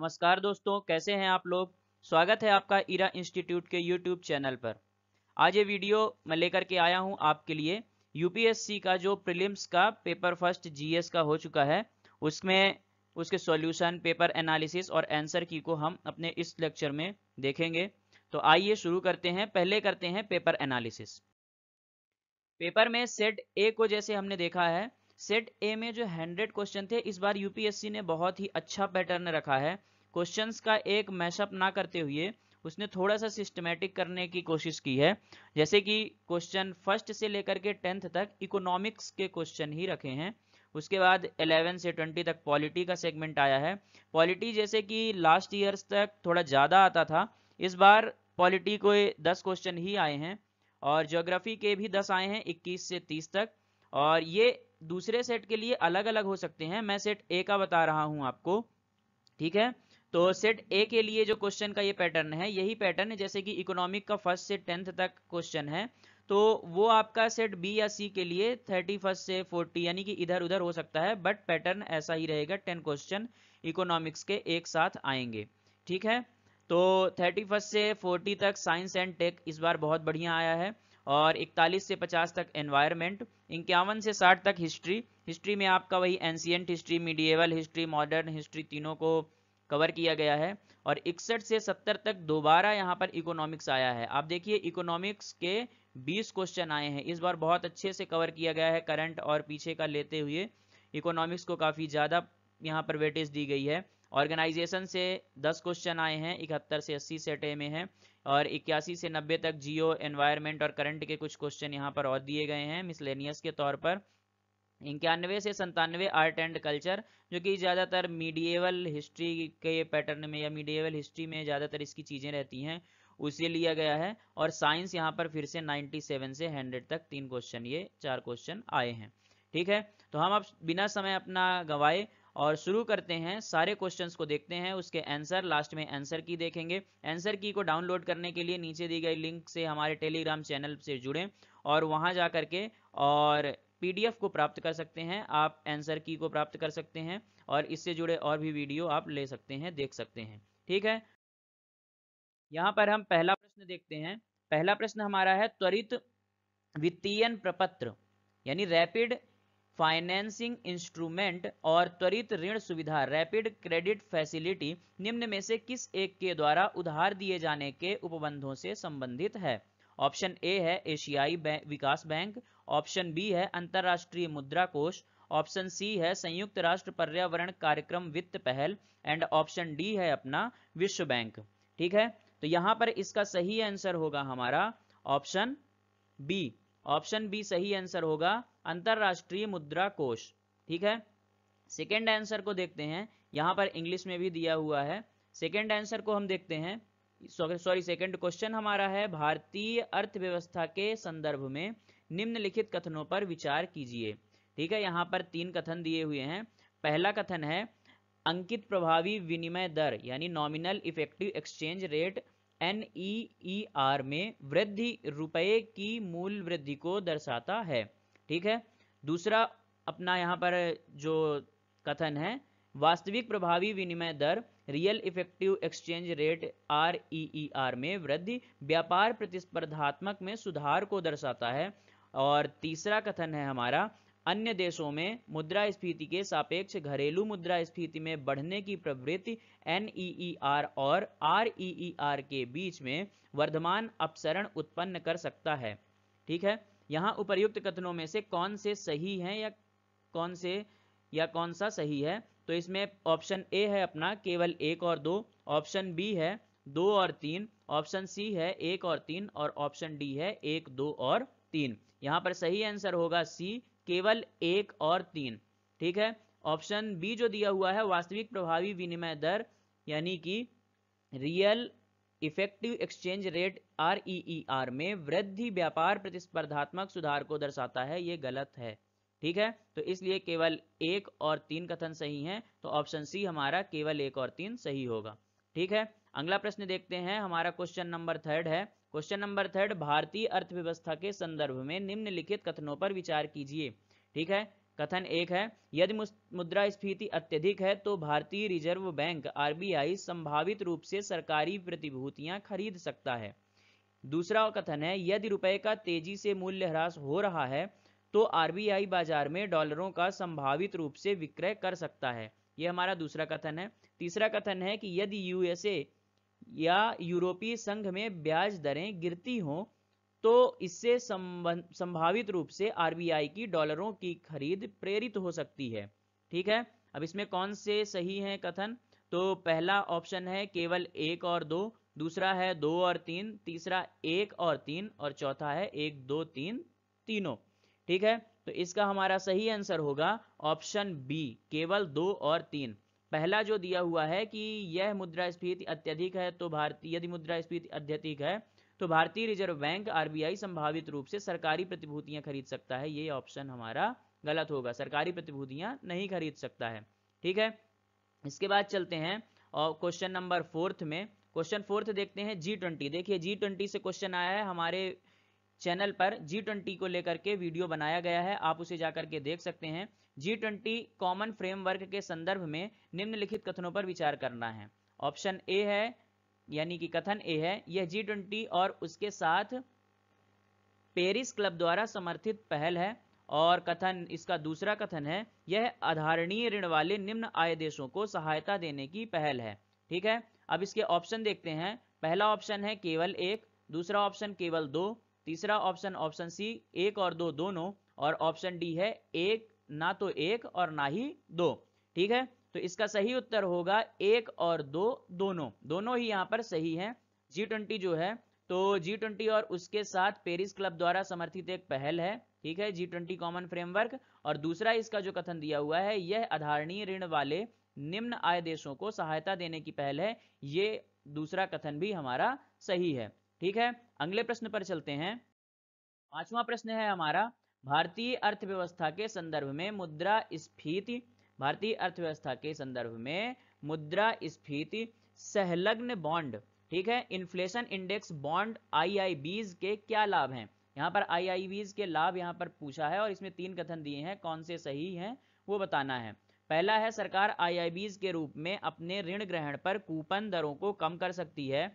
नमस्कार दोस्तों कैसे हैं आप लोग स्वागत है आपका इरा इंस्टीट्यूट के यूट्यूब चैनल पर आज ये वीडियो मैं लेकर के आया हूं आपके लिए यूपीएससी का जो प्रीलिम्स का पेपर फर्स्ट जीएस का हो चुका है उसमें उसके सॉल्यूशन पेपर एनालिसिस और आंसर की को हम अपने इस लेक्चर में देखेंगे तो आइए शुरू करते हैं पहले करते हैं पेपर एनालिसिस पेपर में सेट ए को जैसे हमने देखा है सेट ए में जो हंड्रेड क्वेश्चन थे इस बार यूपीएससी ने बहुत ही अच्छा पैटर्न रखा है क्वेश्चंस का एक मैशअप ना करते हुए उसने थोड़ा सा सिस्टमेटिक करने की कोशिश की है जैसे कि क्वेश्चन फर्स्ट से लेकर के टेंथ तक इकोनॉमिक्स के क्वेश्चन ही रखे हैं उसके बाद 11 से 20 तक पॉलिटी का सेगमेंट आया है पॉलिटी जैसे कि लास्ट ईयर्स तक थोड़ा ज़्यादा आता था इस बार पॉलिटी को दस क्वेश्चन ही आए हैं और ज्योग्राफी के भी दस आए हैं इक्कीस से तीस तक और ये दूसरे सेट के लिए अलग अलग हो सकते हैं मैं सेट ए का बता रहा हूं आपको ठीक है तो सेट ए के लिए जो क्वेश्चन का ये पैटर्न है यही पैटर्न है जैसे कि इकोनॉमिक का फर्स्ट से टेंथ तक क्वेश्चन है तो वो आपका सेट बी या सी के लिए थर्टी फर्स्ट से फोर्टी यानी कि इधर उधर हो सकता है बट पैटर्न ऐसा ही रहेगा टेन क्वेश्चन इकोनॉमिक्स के एक साथ आएंगे ठीक है तो थर्टी फर्स्ट से फोर्टी तक साइंस एंड टेक इस बार बहुत बढ़िया आया है और 41 से 50 तक एनवायरमेंट इक्यावन से 60 तक हिस्ट्री हिस्ट्री में आपका वही ancient history medieval history modern history तीनों को कवर किया गया है और इकसठ से 70 तक दोबारा यहाँ पर इकोनॉमिक्स आया है आप देखिए इकोनॉमिक्स के 20 क्वेश्चन आए हैं इस बार बहुत अच्छे से कवर किया गया है करंट और पीछे का लेते हुए इकोनॉमिक्स को काफ़ी ज़्यादा यहाँ पर वेटेज दी गई है ऑर्गेनाइजेशन से 10 क्वेश्चन आए हैं इकहत्तर से 80 सेटे में हैं और इक्यासी से 90 तक जियो एनवायरमेंट और करंट के कुछ क्वेश्चन यहाँ पर और दिए गए हैं मिसलेनियस के तौर पर इक्यानवे से संतानवे आर्ट एंड कल्चर जो कि ज़्यादातर मीडिएवल हिस्ट्री के पैटर्न में या मीडिएवल हिस्ट्री में ज़्यादातर इसकी चीज़ें रहती हैं उसे लिया गया है और साइंस यहाँ पर फिर से 97 से 100 तक तीन क्वेश्चन ये चार क्वेश्चन आए हैं ठीक है तो हम अब बिना समय अपना गवाए और शुरू करते हैं सारे क्वेश्चंस को देखते हैं उसके आंसर लास्ट में आंसर की देखेंगे आंसर की को डाउनलोड करने के लिए नीचे दी गई लिंक से हमारे टेलीग्राम चैनल से जुड़ें और वहां जा करके और पीडीएफ को प्राप्त कर सकते हैं आप आंसर की को प्राप्त कर सकते हैं और इससे जुड़े और भी वीडियो आप ले सकते हैं देख सकते हैं ठीक है यहाँ पर हम पहला प्रश्न देखते हैं पहला प्रश्न हमारा है त्वरित वित्तीय प्रपत्र यानी रैपिड फाइनेंसिंग इंस्ट्रूमेंट और त्वरित ऋण सुविधा रैपिड क्रेडिट फैसिलिटी निम्न में से किस एक के द्वारा उधार दिए जाने के उपबंधों से संबंधित है ऑप्शन ए है एशियाई विकास बैंक ऑप्शन बी है अंतर्राष्ट्रीय मुद्रा कोष ऑप्शन सी है संयुक्त राष्ट्र पर्यावरण कार्यक्रम वित्त पहल एंड ऑप्शन डी है अपना विश्व बैंक ठीक है तो यहां पर इसका सही आंसर होगा हमारा ऑप्शन बी ऑप्शन बी सही आंसर होगा अंतर्राष्ट्रीय मुद्रा कोष ठीक है सेकेंड आंसर को देखते हैं यहाँ पर इंग्लिश में भी दिया हुआ है सेकेंड आंसर को हम देखते हैं सॉरी सेकेंड क्वेश्चन हमारा है भारतीय अर्थव्यवस्था के संदर्भ में निम्नलिखित कथनों पर विचार कीजिए ठीक है यहाँ पर तीन कथन दिए हुए हैं पहला कथन है अंकित प्रभावी विनिमय दर यानी nominal effective exchange rate N E R में वृद्धि रुपये की मूल वृद्धि को दर्शाता है ठीक है दूसरा अपना यहाँ पर जो कथन है वास्तविक प्रभावी विनिमय दर real effective exchange rate R E R में वृद्धि व्यापार प्रतिस्पर्धात्मक में सुधार को दर्शाता है और तीसरा कथन है हमारा अन्य देशों में मुद्रा स्फीति के सापेक्ष घरेलू मुद्रा स्फीति में बढ़ने की प्रवृत्ति एन e e और आर ई आर के बीच में वर्धमान अपसरण उत्पन्न कर सकता है ठीक है यहाँ उपर्युक्त कथनों में से कौन से सही हैं या कौन से या कौन सा सही है तो इसमें ऑप्शन ए है अपना केवल एक और दो ऑप्शन बी है दो और तीन ऑप्शन सी है एक और तीन और ऑप्शन डी है एक दो और तीन यहाँ पर सही आंसर होगा सी केवल एक और तीन ठीक है ऑप्शन बी जो दिया हुआ है वास्तविक प्रभावी विनिमय दर यानी कि real effective exchange rate R E R में वृद्धि व्यापार प्रतिस्पर्धात्मक सुधार को दर्शाता है ये गलत है ठीक है तो इसलिए केवल एक और तीन कथन सही हैं तो ऑप्शन सी हमारा केवल एक और तीन सही होगा ठीक है अगला प्रश्न देखते हैं हमारा क्वेश्चन नंबर थर्ड है क्वेश्चन नंबर थर्ड भारतीय अर्थव्यवस्था के संदर्भ में निम्नलिखित कथनों पर विचार कीजिए ठीक है कथन एक है यदि मुद्रास्फीति अत्यधिक है तो भारतीय रिजर्व बैंक आरबीआई संभावित रूप से सरकारी प्रतिभूतियां खरीद सकता है दूसरा कथन है यदि रुपए का तेजी से मूल्य ह्रास हो रहा है तो आरबीआई बाजार में डॉलरों का संभावित रूप से विक्रय कर सकता है यह हमारा दूसरा कथन है तीसरा कथन है कि यदि यूएसए या यूरोपीय संघ में ब्याज दरें गिरती हों तो इससे संभावित रूप से आरबीआई की डॉलरों की खरीद प्रेरित हो सकती है ठीक है अब इसमें कौन से सही है कथन तो पहला ऑप्शन है केवल एक और दो दूसरा है दो और तीन तीसरा एक और तीन और चौथा है एक दो तीन तीनों ठीक है तो इसका हमारा सही आंसर होगा ऑप्शन बी केवल दो और तीन पहला जो दिया हुआ है कि यह मुद्रास्फीति अत्यधिक है तो भारतीय यदि मुद्रास्फीति अत्यधिक है तो भारतीय रिजर्व बैंक आरबीआई संभावित रूप से सरकारी प्रतिभूतियां खरीद सकता है ये ऑप्शन हमारा गलत होगा सरकारी प्रतिभूतियां नहीं खरीद सकता है ठीक है इसके बाद चलते हैं और क्वेश्चन नंबर फोर्थ में क्वेश्चन फोर्थ देखते हैं जी ट्वेंटी देखिए जी ट्वेंटी से क्वेश्चन आया है हमारे चैनल पर जी ट्वेंटी को लेकर के वीडियो बनाया गया है आप उसे जाकर के देख सकते हैं जी ट्वेंटी कॉमन फ्रेमवर्क के संदर्भ में निम्नलिखित कथनों पर विचार करना है ऑप्शन ए है यानी कि कथन ए है यह जी ट्वेंटी और उसके साथ पेरिस क्लब द्वारा समर्थित पहल है और कथन इसका दूसरा कथन है यह आधारणीय ऋण वाले निम्न आय देशों को सहायता देने की पहल है ठीक है अब इसके ऑप्शन देखते हैं पहला ऑप्शन है केवल एक दूसरा ऑप्शन केवल दो तीसरा ऑप्शन ऑप्शन सी एक और दो दोनों और ऑप्शन डी है एक ना तो एक और ना ही दो ठीक है तो इसका सही उत्तर होगा एक और दो दोनों दोनों ही यहाँ पर सही हैं जी ट्वेंटी जो है तो जी ट्वेंटी और उसके साथ पेरिस क्लब द्वारा समर्थित एक पहल है ठीक है जी ट्वेंटी कॉमन फ्रेमवर्क और दूसरा इसका जो कथन दिया हुआ है यह आधारणीय ऋण वाले निम्न आय देशों को सहायता देने की पहल है ये दूसरा कथन भी हमारा सही है ठीक है अगले प्रश्न पर चलते हैं पांचवा प्रश्न है हमारा भारतीय अर्थव्यवस्था के संदर्भ में मुद्रा स्फीति भारतीय अर्थव्यवस्था के संदर्भ में मुद्रा स्फीति सहलग्न बॉन्ड ठीक है इन्फ्लेशन इंडेक्स बॉन्ड आईआईबीज के क्या लाभ हैं यहाँ पर आईआईबीज के लाभ यहाँ पर पूछा है और इसमें तीन कथन दिए हैं कौन से सही हैं वो बताना है पहला है सरकार आईआईबीज के रूप में अपने ऋण ग्रहण पर कूपन दरों को कम कर सकती है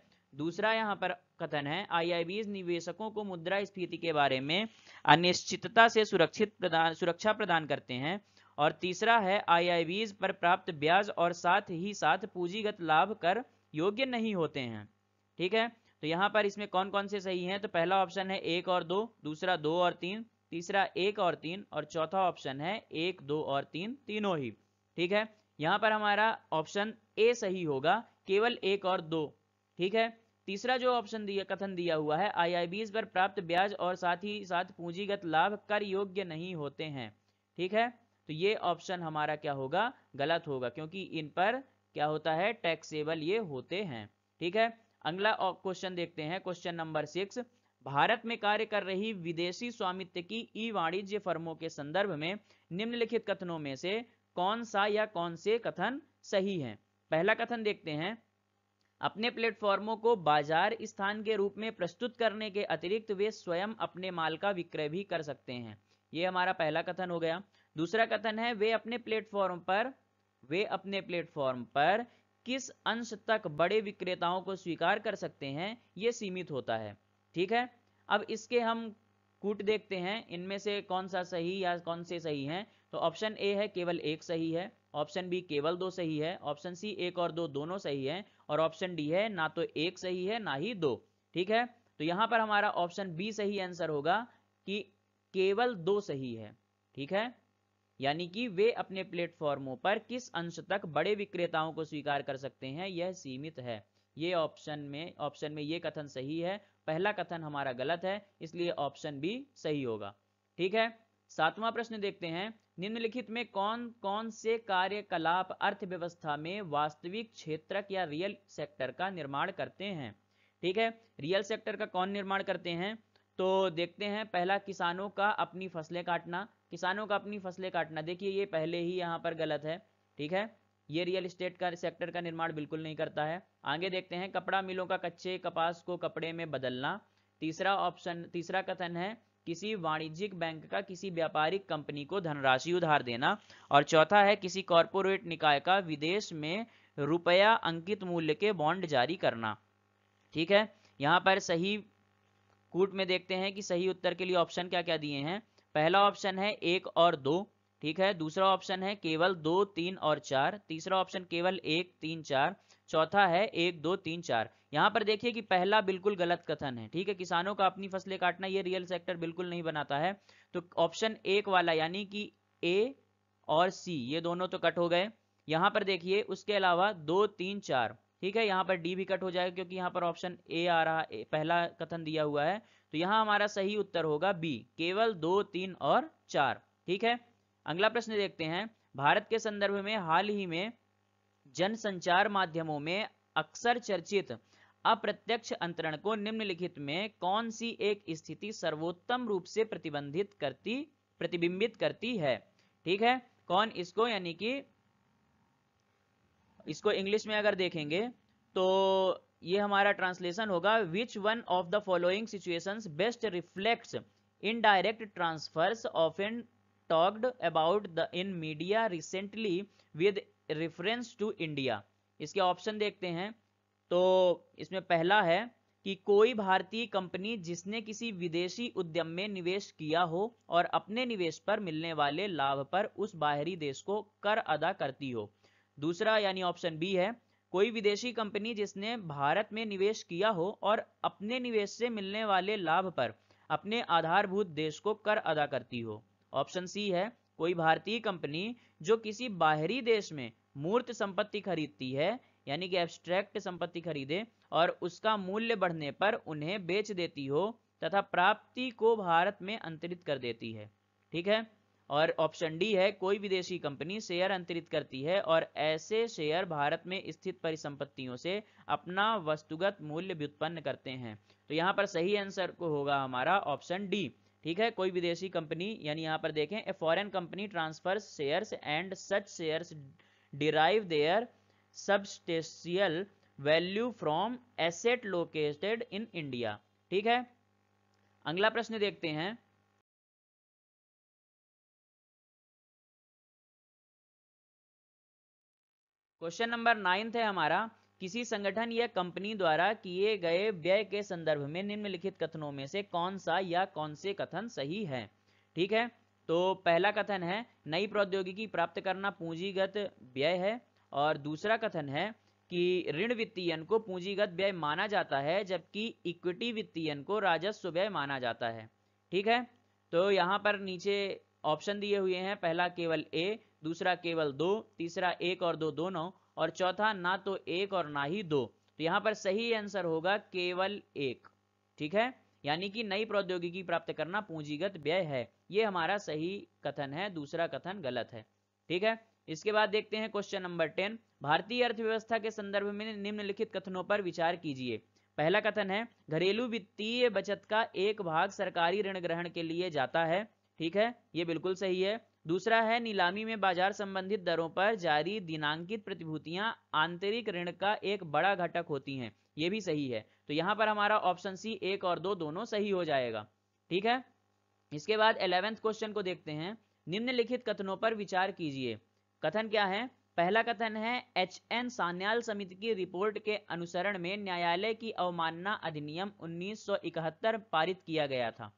दूसरा यहाँ पर कथन है आईआईबीज निवेशकों को मुद्रा स्फीति के बारे में अनिश्चितता से सुरक्षित प्रदान सुरक्षा प्रदान करते हैं और तीसरा है आई पर प्राप्त ब्याज और साथ ही साथ पूंजीगत लाभ कर योग्य नहीं होते हैं ठीक है तो यहाँ पर इसमें कौन कौन से सही हैं तो पहला ऑप्शन है एक और दो दूसरा दो और तीन तीसरा एक और तीन और चौथा ऑप्शन है एक दो और तीन तीनों ही ठीक है यहाँ पर हमारा ऑप्शन ए सही होगा केवल एक और दो ठीक है तीसरा जो ऑप्शन दिया कथन दिया हुआ है आईआईबीज पर प्राप्त ब्याज और साथ ही साथ पूंजीगत लाभ कर योग्य नहीं होते हैं ठीक है तो ये ऑप्शन हमारा क्या होगा गलत होगा क्योंकि इन पर क्या होता है टैक्सेबल ये होते हैं ठीक है अगला क्वेश्चन देखते हैं क्वेश्चन नंबर सिक्स भारत में कार्य कर रही विदेशी स्वामित्व की ई वाणिज्य फर्मों के संदर्भ में निम्नलिखित कथनों में से कौन सा या कौन से कथन सही है पहला कथन देखते हैं अपने प्लेटफॉर्मों को बाजार स्थान के रूप में प्रस्तुत करने के अतिरिक्त वे स्वयं अपने माल का विक्रय भी कर सकते हैं ये हमारा पहला कथन हो गया दूसरा कथन है वे अपने प्लेटफॉर्म पर वे अपने प्लेटफॉर्म पर किस अंश तक बड़े विक्रेताओं को स्वीकार कर सकते हैं ये सीमित होता है ठीक है अब इसके हम कूट देखते हैं इनमें से कौन सा सही या कौन से सही हैं तो ऑप्शन ए है केवल एक सही है ऑप्शन बी केवल दो सही है ऑप्शन सी एक और दो दोनों सही है और ऑप्शन डी है ना तो एक सही है ना ही दो ठीक है तो यहां पर हमारा ऑप्शन बी सही आंसर होगा कि केवल दो सही है ठीक है यानी कि वे अपने प्लेटफॉर्मों पर किस अंश तक बड़े विक्रेताओं को स्वीकार कर सकते हैं यह सीमित है ये ऑप्शन में ऑप्शन में ये कथन सही है पहला कथन हमारा गलत है इसलिए ऑप्शन भी सही होगा ठीक है सातवां प्रश्न देखते हैं निम्नलिखित में कौन कौन से कार्यकलाप अर्थव्यवस्था में वास्तविक क्षेत्रक या रियल सेक्टर का निर्माण करते हैं ठीक है रियल सेक्टर का कौन निर्माण करते हैं तो देखते हैं पहला किसानों का अपनी फसलें काटना किसानों का अपनी फसलें काटना देखिए ये पहले ही यहाँ पर गलत है ठीक है ये रियल इस्टेट का सेक्टर का निर्माण बिल्कुल नहीं करता है आगे देखते हैं कपड़ा मिलों का कच्चे कपास को कपड़े में बदलना तीसरा ऑप्शन तीसरा कथन है किसी वाणिज्यिक बैंक का किसी व्यापारिक कंपनी को धनराशि उधार देना और चौथा है किसी कॉरपोरेट निकाय का विदेश में रुपया अंकित मूल्य के बॉन्ड जारी करना ठीक है यहाँ पर सही कूट में देखते हैं कि सही उत्तर के लिए ऑप्शन क्या क्या दिए हैं पहला ऑप्शन है एक और दो ठीक है दूसरा ऑप्शन है केवल दो तीन और चार तीसरा ऑप्शन केवल एक तीन चार चौथा है एक दो तीन चार यहाँ पर देखिए कि पहला बिल्कुल गलत कथन है ठीक है किसानों का अपनी फसलें काटना ये रियल सेक्टर बिल्कुल नहीं बनाता है तो ऑप्शन एक वाला यानी कि ए और सी ये दोनों तो कट हो गए यहाँ पर देखिए उसके अलावा दो तीन चार ठीक है यहाँ पर डी भी कट हो जाएगा क्योंकि यहाँ पर ऑप्शन ए आ रहा है पहला कथन दिया हुआ है तो यहाँ हमारा सही उत्तर होगा बी केवल दो तीन और चार ठीक है अगला प्रश्न देखते हैं भारत के संदर्भ में हाल ही में जनसंचार माध्यमों में अक्सर चर्चित अप्रत्यक्ष अंतरण को निम्नलिखित में कौन सी एक स्थिति सर्वोत्तम रूप से प्रतिबंधित करती प्रतिबिंबित करती है ठीक है कौन इसको यानी कि इसको इंग्लिश में अगर देखेंगे तो ये हमारा ट्रांसलेशन होगा which one of the following situation best reflects indirect transfers of an talked about the in media recently with reference to India इसके ऑप्शन देखते हैं तो इसमें पहला है कि कोई भारतीय कंपनी जिसने किसी विदेशी उद्यम में निवेश किया हो और अपने निवेश पर मिलने वाले लाभ पर उस बाहरी देश को कर अदा करती हो दूसरा यानी ऑप्शन बी है कोई विदेशी कंपनी जिसने भारत में निवेश किया हो और अपने निवेश से मिलने वाले लाभ पर अपने आधारभूत देश को कर अदा करती हो ऑप्शन सी है कोई भारतीय कंपनी जो किसी बाहरी देश में मूर्त संपत्ति खरीदती है यानी कि एब्स्ट्रैक्ट संपत्ति खरीदे और उसका मूल्य बढ़ने पर उन्हें बेच देती हो तथा प्राप्ति को भारत में अंतरित कर देती है ठीक है और ऑप्शन डी है कोई विदेशी कंपनी शेयर अंतरित करती है और ऐसे शेयर भारत में स्थित परिसंपत्तियों से अपना वस्तुगत मूल्य व्युत्पन्न करते हैं तो यहाँ पर सही आंसर को होगा हमारा ऑप्शन डी ठीक है कोई विदेशी कंपनी यानी यहाँ पर देखें a foreign company transfer shares and such shares derive their substantial value from asset located in India ठीक है अगला प्रश्न देखते हैं क्वेश्चन नंबर नाइन्थ है हमारा किसी संगठन या कंपनी द्वारा किए गए व्यय के संदर्भ में निम्नलिखित कथनों में से कौन सा या कौन से कथन सही है ठीक है तो पहला कथन है नई प्रौद्योगिकी प्राप्त करना पूंजीगत व्यय है और दूसरा कथन है कि ऋण वित्तीयन को पूंजीगत व्यय माना जाता है जबकि इक्विटी वित्तीयन को राजस्व व्यय माना जाता है ठीक है तो यहाँ पर नीचे ऑप्शन दिए हुए हैं पहला केवल ए दूसरा केवल दो तीसरा एक और दो दोनों और चौथा ना तो एक और ना ही दो तो यहां पर सही आंसर होगा केवल एक ठीक है यानी कि नई प्रौद्योगिकी प्राप्त करना पूंजीगत व्यय है ये हमारा सही कथन है दूसरा कथन गलत है ठीक है इसके बाद देखते हैं क्वेश्चन नंबर टेन भारतीय अर्थव्यवस्था के संदर्भ में निम्नलिखित कथनों पर विचार कीजिए पहला कथन है घरेलू वित्तीय बचत का एक भाग सरकारी ऋण ग्रहण के लिए जाता है ठीक है ये बिल्कुल सही है दूसरा है नीलामी में बाजार संबंधित दरों पर जारी दिनांकित प्रतिभूतियां आंतरिक ऋण का एक बड़ा घटक होती हैं ये भी सही है तो यहां पर हमारा ऑप्शन सी एक और दो दोनों सही हो जाएगा ठीक है इसके बाद एलेवेंथ क्वेश्चन को देखते हैं निम्नलिखित कथनों पर विचार कीजिए कथन क्या है पहला कथन है एच एन सान्याल समिति की रिपोर्ट के अनुसरण में न्यायालय की अवमानना अधिनियम 1971 पारित किया गया था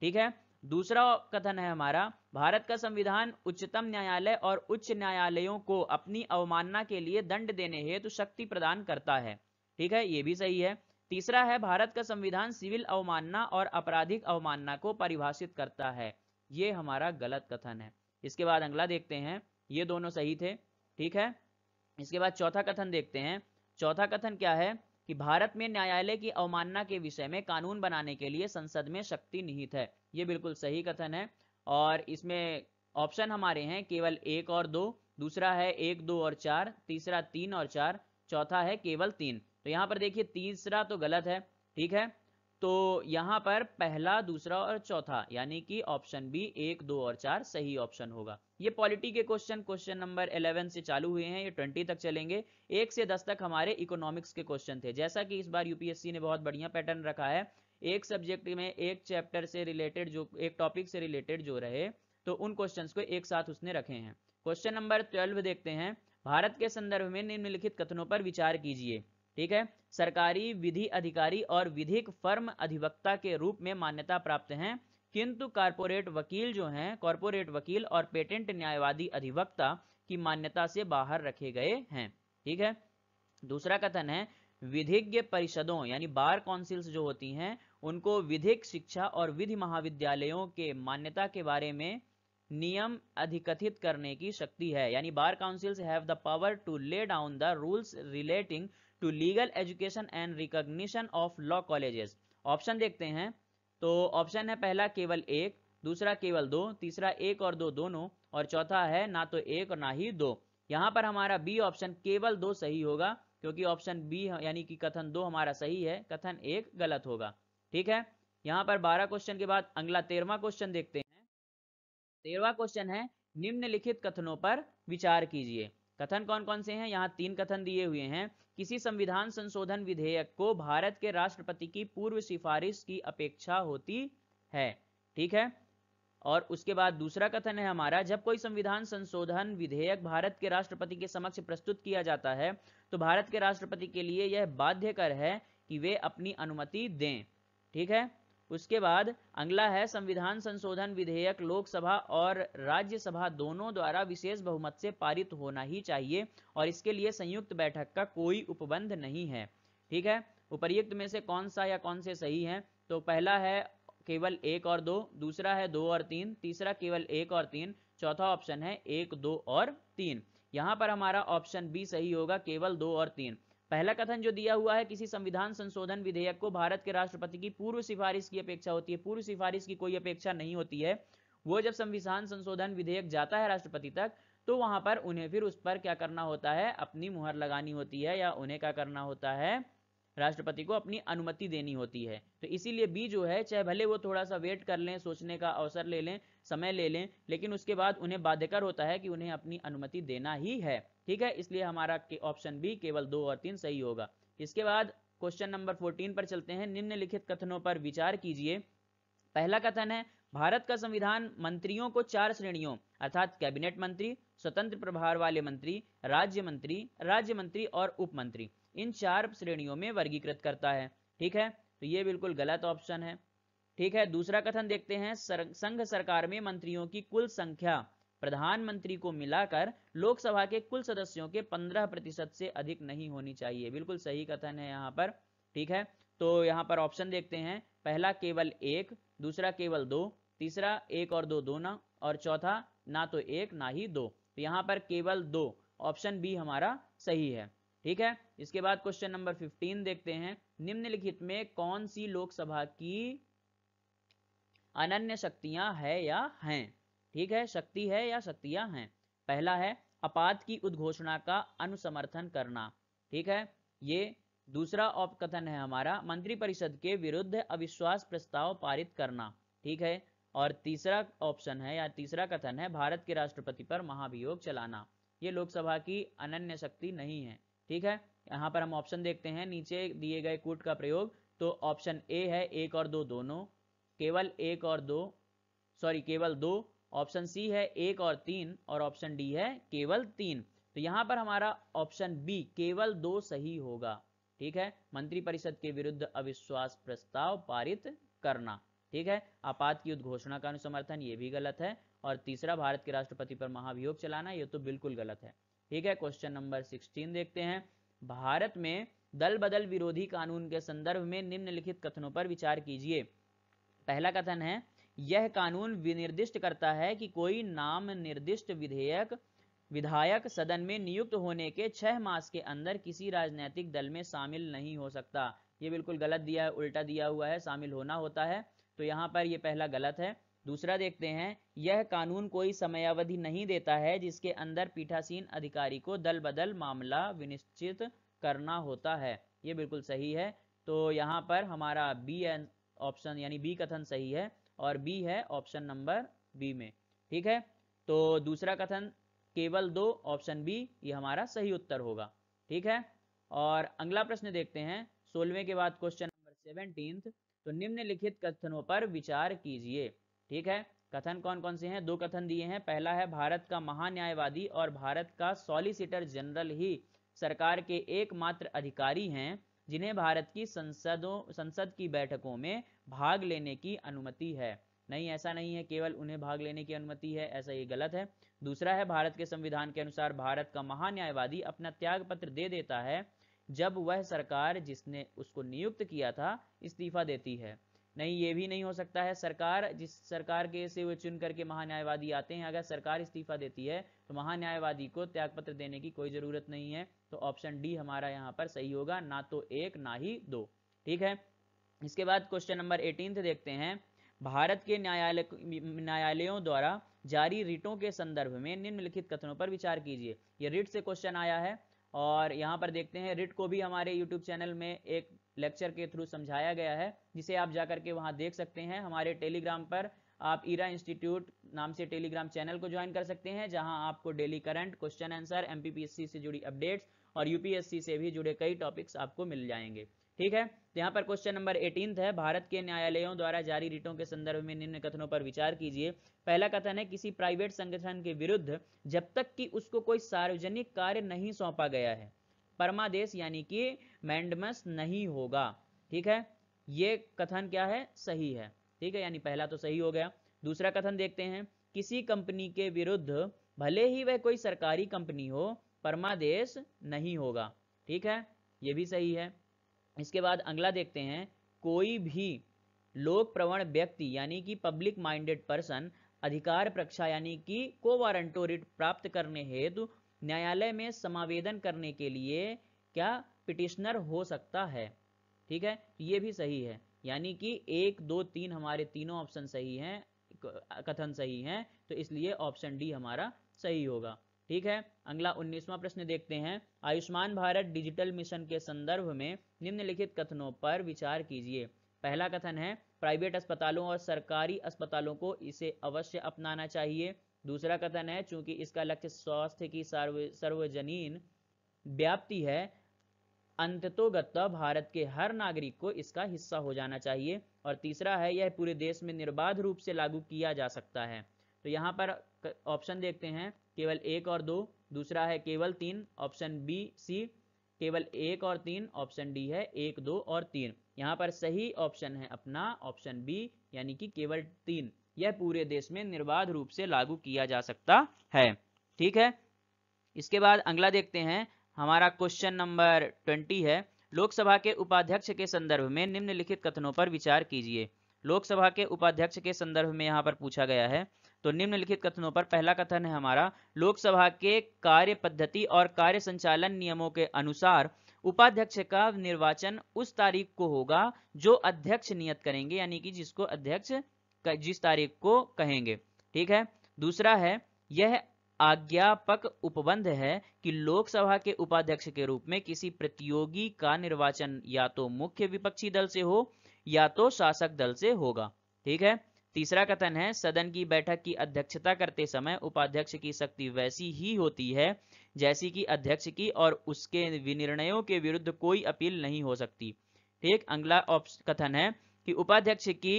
ठीक है दूसरा कथन है हमारा भारत का संविधान उच्चतम न्यायालय और उच्च न्यायालयों को अपनी अवमानना के लिए दंड देने हेतु शक्ति प्रदान करता है ठीक है ये भी सही है तीसरा है भारत का संविधान सिविल अवमानना और आपराधिक अवमानना को परिभाषित करता है ये हमारा गलत कथन है इसके बाद अगला देखते हैं ये दोनों सही थे ठीक है इसके बाद चौथा कथन देखते हैं चौथा कथन क्या है कि भारत में न्यायालय की अवमानना के विषय में कानून बनाने के लिए संसद में शक्ति निहित है ये बिल्कुल सही कथन है और इसमें ऑप्शन हमारे हैं केवल एक और दो दूसरा है एक दो और चार तीसरा तीन और चार चौथा है केवल तीन तो यहाँ पर देखिए तीसरा तो गलत है ठीक है तो यहाँ पर पहला दूसरा और चौथा यानी कि ऑप्शन बी एक दो और चार सही ऑप्शन होगा ये पॉलिटी के क्वेश्चन क्वेश्चन नंबर 11 से चालू हुए हैं ये 20 तक चलेंगे एक से दस तक हमारे इकोनॉमिक्स के क्वेश्चन थे जैसा कि इस बार यूपीएससी ने बहुत बढ़िया पैटर्न रखा है एक सब्जेक्ट में एक चैप्टर से रिलेटेड जो एक टॉपिक से रिलेटेड जो रहे तो उन क्वेश्चंस को एक साथ उसने रखे हैं क्वेश्चन नंबर ट्वेल्व देखते हैं भारत के संदर्भ में निम्नलिखित कथनों पर विचार कीजिए ठीक है सरकारी विधि अधिकारी और विधिक फर्म अधिवक्ता के रूप में मान्यता प्राप्त हैं किंतु कारपोरेट वकील जो हैं कॉरपोरेट वकील और पेटेंट न्यायवादी अधिवक्ता की मान्यता से बाहर रखे गए हैं ठीक है दूसरा कथन है विधिज्ञ परिषदों यानी बार काउंसिल्स जो होती हैं उनको विधिक शिक्षा और विधि महाविद्यालयों के मान्यता के बारे में नियम अधिकथित करने की शक्ति है यानी bar councils have the power to lay down the rules relating to legal education and recognition of law colleges option देखते हैं तो ऑप्शन है पहला केवल एक दूसरा केवल दो तीसरा एक और दो दोनों और चौथा है ना तो एक और ना ही दो यहाँ पर हमारा बी ऑप्शन केवल दो सही होगा क्योंकि ऑप्शन बी यानी कि कथन दो हमारा सही है कथन एक गलत होगा ठीक है यहाँ पर बारह क्वेश्चन के बाद अगला तेरवा क्वेश्चन देखते हैं तेरवा क्वेश्चन है निम्नलिखित कथनों पर विचार कीजिए कथन कौन कौन से हैं यहाँ तीन कथन दिए हुए हैं किसी संविधान संशोधन विधेयक को भारत के राष्ट्रपति की पूर्व सिफारिश की अपेक्षा होती है ठीक है और उसके बाद दूसरा कथन है हमारा जब कोई संविधान संशोधन विधेयक भारत के राष्ट्रपति के समक्ष प्रस्तुत किया जाता है तो भारत के राष्ट्रपति के लिए यह बाध्यकर है कि वे अपनी अनुमति दें ठीक है उसके बाद अगला है संविधान संशोधन विधेयक लोकसभा और राज्यसभा दोनों द्वारा विशेष बहुमत से पारित होना ही चाहिए और इसके लिए संयुक्त बैठक का कोई उपबंध नहीं है ठीक है उपर्युक्त में से कौन सा या कौन से सही है तो पहला है केवल एक और दो दूसरा है दो और तीन तीसरा केवल एक और तीन चौथा ऑप्शन है एक दो और तीन यहां पर हमारा ऑप्शन बी सही होगा केवल दो और तीन पहला कथन जो दिया हुआ है किसी संविधान संशोधन विधेयक को भारत के राष्ट्रपति की पूर्व सिफारिश की अपेक्षा होती है पूर्व सिफारिश की कोई अपेक्षा नहीं होती है वो जब संविधान संशोधन विधेयक जाता है राष्ट्रपति तक तो वहां पर उन्हें फिर उस पर क्या करना होता है अपनी मुहर लगानी होती है या उन्हें क्या करना होता है राष्ट्रपति को अपनी अनुमति देनी होती है तो इसीलिए बी जो है चाहे भले वो थोड़ा सा वेट कर लें सोचने का अवसर ले लें समय ले लें लेकिन उसके बाद उन्हें बाध्यकर होता है कि उन्हें अपनी अनुमति देना ही है ठीक है इसलिए हमारा ऑप्शन बी केवल दो और तीन सही होगा इसके बाद क्वेश्चन नंबर फोर्टीन पर चलते हैं निम्नलिखित कथनों पर विचार कीजिए पहला कथन है भारत का संविधान मंत्रियों को चार श्रेणियों अर्थात कैबिनेट मंत्री स्वतंत्र प्रभार वाले मंत्री राज्य मंत्री राज्य मंत्री और उप मंत्री इन चार श्रेणियों में वर्गीकृत करता है ठीक है तो ये बिल्कुल गलत ऑप्शन है ठीक है दूसरा कथन देखते हैं सर, संघ सरकार में मंत्रियों की कुल संख्या प्रधानमंत्री को मिलाकर लोकसभा के कुल सदस्यों के 15 प्रतिशत से अधिक नहीं होनी चाहिए बिल्कुल सही कथन है यहाँ पर ठीक है तो यहाँ पर ऑप्शन देखते हैं पहला केवल एक दूसरा केवल दो तीसरा एक और दो दोना और चौथा ना तो एक ना ही दो तो यहाँ पर केवल दो ऑप्शन बी हमारा सही है ठीक है इसके बाद क्वेश्चन नंबर 15 देखते हैं निम्नलिखित में कौन सी लोकसभा की अनन्य शक्तियां है या हैं ठीक है शक्ति है या शक्तियां हैं पहला है आपात की उद्घोषणा का अनुसमर्थन करना ठीक है ये दूसरा औपकथन है हमारा मंत्रिपरिषद के विरुद्ध अविश्वास प्रस्ताव पारित करना ठीक है और तीसरा ऑप्शन है या तीसरा कथन है भारत के राष्ट्रपति पर महाभियोग चलाना ये लोकसभा की अनन्य शक्ति नहीं है ठीक है यहाँ पर हम ऑप्शन देखते हैं नीचे दिए गए कूट का प्रयोग तो ऑप्शन ए है एक और दो दोनों केवल एक और दो सॉरी केवल दो ऑप्शन सी है एक और तीन और ऑप्शन डी है केवल तीन तो यहाँ पर हमारा ऑप्शन बी केवल दो सही होगा ठीक है मंत्रिपरिषद के विरुद्ध अविश्वास प्रस्ताव पारित करना ठीक है आपात की उद्घोषणा का अनुसमर्थन ये भी गलत है और तीसरा भारत के राष्ट्रपति पर महाभियोग चलाना ये तो बिल्कुल गलत है ठीक है क्वेश्चन नंबर सिक्सटीन देखते हैं भारत में दल बदल विरोधी कानून के संदर्भ में निम्नलिखित कथनों पर विचार कीजिए पहला कथन है यह कानून विनिर्दिष्ट करता है कि कोई नाम निर्दिष्ट विधेयक विधायक सदन में नियुक्त होने के छह मास के अंदर किसी राजनीतिक दल में शामिल नहीं हो सकता ये बिल्कुल गलत दिया है उल्टा दिया हुआ है शामिल होना होता है तो यहाँ पर यह पहला गलत है दूसरा देखते हैं यह कानून कोई समयावधि नहीं देता है जिसके अंदर पीठासीन अधिकारी को दल बदल मामला विनिश्चित करना होता है ये बिल्कुल सही है तो यहाँ पर हमारा बी ऑप्शन यानी बी कथन सही है और बी है ऑप्शन नंबर बी में ठीक है तो दूसरा कथन केवल दो ऑप्शन बी ये हमारा सही उत्तर होगा ठीक है और अगला प्रश्न देखते हैं सोलहवें के बाद क्वेश्चन नंबर सेवनटीन तो निम्नलिखित कथनों पर विचार कीजिए ठीक है कथन कौन कौन से हैं दो कथन दिए हैं पहला है भारत का महान्यायवादी और भारत का सॉलिसिटर जनरल ही सरकार के एकमात्र अधिकारी हैं जिन्हें भारत की संसदों संसद की बैठकों में भाग लेने की अनुमति है नहीं ऐसा नहीं है केवल उन्हें भाग लेने की अनुमति है ऐसा ये गलत है दूसरा है भारत के संविधान के अनुसार भारत का महान्यायवादी अपना त्याग पत्र दे देता है जब वह सरकार जिसने उसको नियुक्त किया था इस्तीफा देती है नहीं ये भी नहीं हो सकता है सरकार जिस सरकार के से वो चुन करके महान्यायवादी आते हैं अगर सरकार इस्तीफा देती है तो महान्यायवादी को त्यागपत्र देने की कोई ज़रूरत नहीं है तो ऑप्शन डी हमारा यहाँ पर सही होगा ना तो एक ना ही दो ठीक है इसके बाद क्वेश्चन नंबर एटीन देखते हैं भारत के न्यायालय न्यायालयों द्वारा जारी रिटों के संदर्भ में निम्नलिखित कथनों पर विचार कीजिए ये रिट से क्वेश्चन आया है और यहाँ पर देखते हैं रिट को भी हमारे यूट्यूब चैनल में एक लेक्चर के थ्रू समझाया गया है जिसे आप जाकर के वहाँ देख सकते हैं हमारे टेलीग्राम पर आप ईरा इंस्टीट्यूट नाम से टेलीग्राम चैनल को ज्वाइन कर सकते हैं जहां आपको daily current question answer MPPSC से जुड़ी अपडेट्स और यूपीएससी से भी जुड़े कई टॉपिक्स आपको मिल जाएंगे ठीक है तो यहाँ पर क्वेश्चन नंबर एटीन है भारत के न्यायालयों द्वारा जारी रिटों के संदर्भ में निम्न कथनों पर विचार कीजिए पहला कथन है किसी प्राइवेट संगठन के विरुद्ध जब तक कि उसको कोई सार्वजनिक कार्य नहीं सौंपा गया है परमादेश यानी कि मैंडमस नहीं होगा ठीक है ये कथन क्या है सही है ठीक है यानी पहला तो सही हो गया दूसरा कथन देखते हैं किसी कंपनी के विरुद्ध भले ही वह कोई सरकारी कंपनी हो परमादेश नहीं होगा ठीक है ये भी सही है इसके बाद अगला देखते हैं कोई भी लोक प्रवण व्यक्ति यानी कि पब्लिक माइंडेड पर्सन अधिकार प्रक्षा यानी कि को वारंटो रिट प्राप्त करने हेतु न्यायालय में समावेदन करने के लिए क्या पिटिशनर हो सकता है ठीक है तो ये भी सही है यानी कि एक दो तीन हमारे तीनों ऑप्शन सही हैं कथन सही हैं तो इसलिए ऑप्शन डी हमारा सही होगा ठीक है अगला उन्नीसवां प्रश्न देखते हैं आयुष्मान भारत डिजिटल मिशन के संदर्भ में निम्नलिखित कथनों पर विचार कीजिए पहला कथन है प्राइवेट अस्पतालों और सरकारी अस्पतालों को इसे अवश्य अपनाना चाहिए दूसरा कथन है चूंकि इसका लक्ष्य स्वास्थ्य की सार्व सर्वजनीन व्याप्ति है अंततोगत्ता भारत के हर नागरिक को इसका हिस्सा हो जाना चाहिए और तीसरा है यह पूरे देश में निर्बाध रूप से लागू किया जा सकता है तो यहाँ पर ऑप्शन देखते हैं केवल एक और दो दूसरा है केवल तीन ऑप्शन बी सी केवल एक और तीन ऑप्शन डी है एक दो और तीन यहाँ पर सही ऑप्शन है अपना ऑप्शन बी यानी कि केवल तीन यह पूरे देश में निर्बाध रूप से लागू किया जा सकता है ठीक है इसके बाद अगला देखते हैं हमारा क्वेश्चन नंबर ट्वेंटी है लोकसभा के उपाध्यक्ष के संदर्भ में निम्नलिखित कथनों पर विचार कीजिए लोकसभा के उपाध्यक्ष के संदर्भ में यहाँ पर पूछा गया है तो निम्नलिखित कथनों पर पहला कथन है हमारा लोकसभा के कार्य पद्धति और कार्य संचालन नियमों के अनुसार उपाध्यक्ष का निर्वाचन उस तारीख को होगा जो अध्यक्ष नियत करेंगे यानी कि जिसको अध्यक्ष जिस तारीख को कहेंगे ठीक है दूसरा है यह आज्ञापक उपबंध है कि लोकसभा के उपाध्यक्ष के रूप में किसी प्रतियोगी का निर्वाचन या तो मुख्य विपक्षी दल से हो या तो शासक दल से होगा ठीक है तीसरा कथन है सदन की बैठक की अध्यक्षता करते समय उपाध्यक्ष की शक्ति वैसी ही होती है जैसी कि अध्यक्ष की और उसके विनिर्णयों के विरुद्ध कोई अपील नहीं हो सकती ठीक अगला कथन है कि उपाध्यक्ष की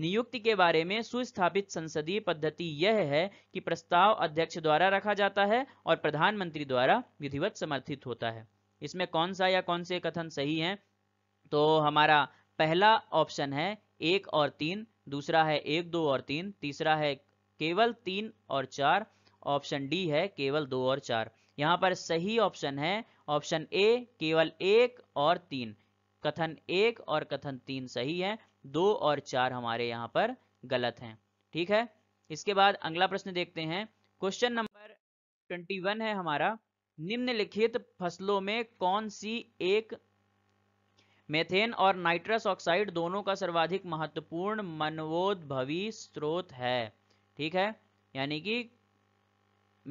नियुक्ति के बारे में सुस्थापित संसदीय पद्धति यह है कि प्रस्ताव अध्यक्ष द्वारा रखा जाता है और प्रधानमंत्री द्वारा विधिवत समर्थित होता है इसमें कौन सा या कौन से कथन सही है तो हमारा पहला ऑप्शन है एक और तीन दूसरा है एक दो और तीन तीसरा है केवल तीन और चार ऑप्शन डी है केवल दो और चार यहाँ पर सही ऑप्शन है ऑप्शन ए केवल एक और तीन कथन एक और कथन तीन सही है दो और चार हमारे यहाँ पर गलत हैं ठीक है इसके बाद अगला प्रश्न देखते हैं क्वेश्चन नंबर ट्वेंटी वन है हमारा निम्नलिखित फसलों में कौन सी एक मेथेन और नाइट्रस ऑक्साइड दोनों का सर्वाधिक महत्वपूर्ण मनवोद्भवी स्रोत है ठीक है यानी कि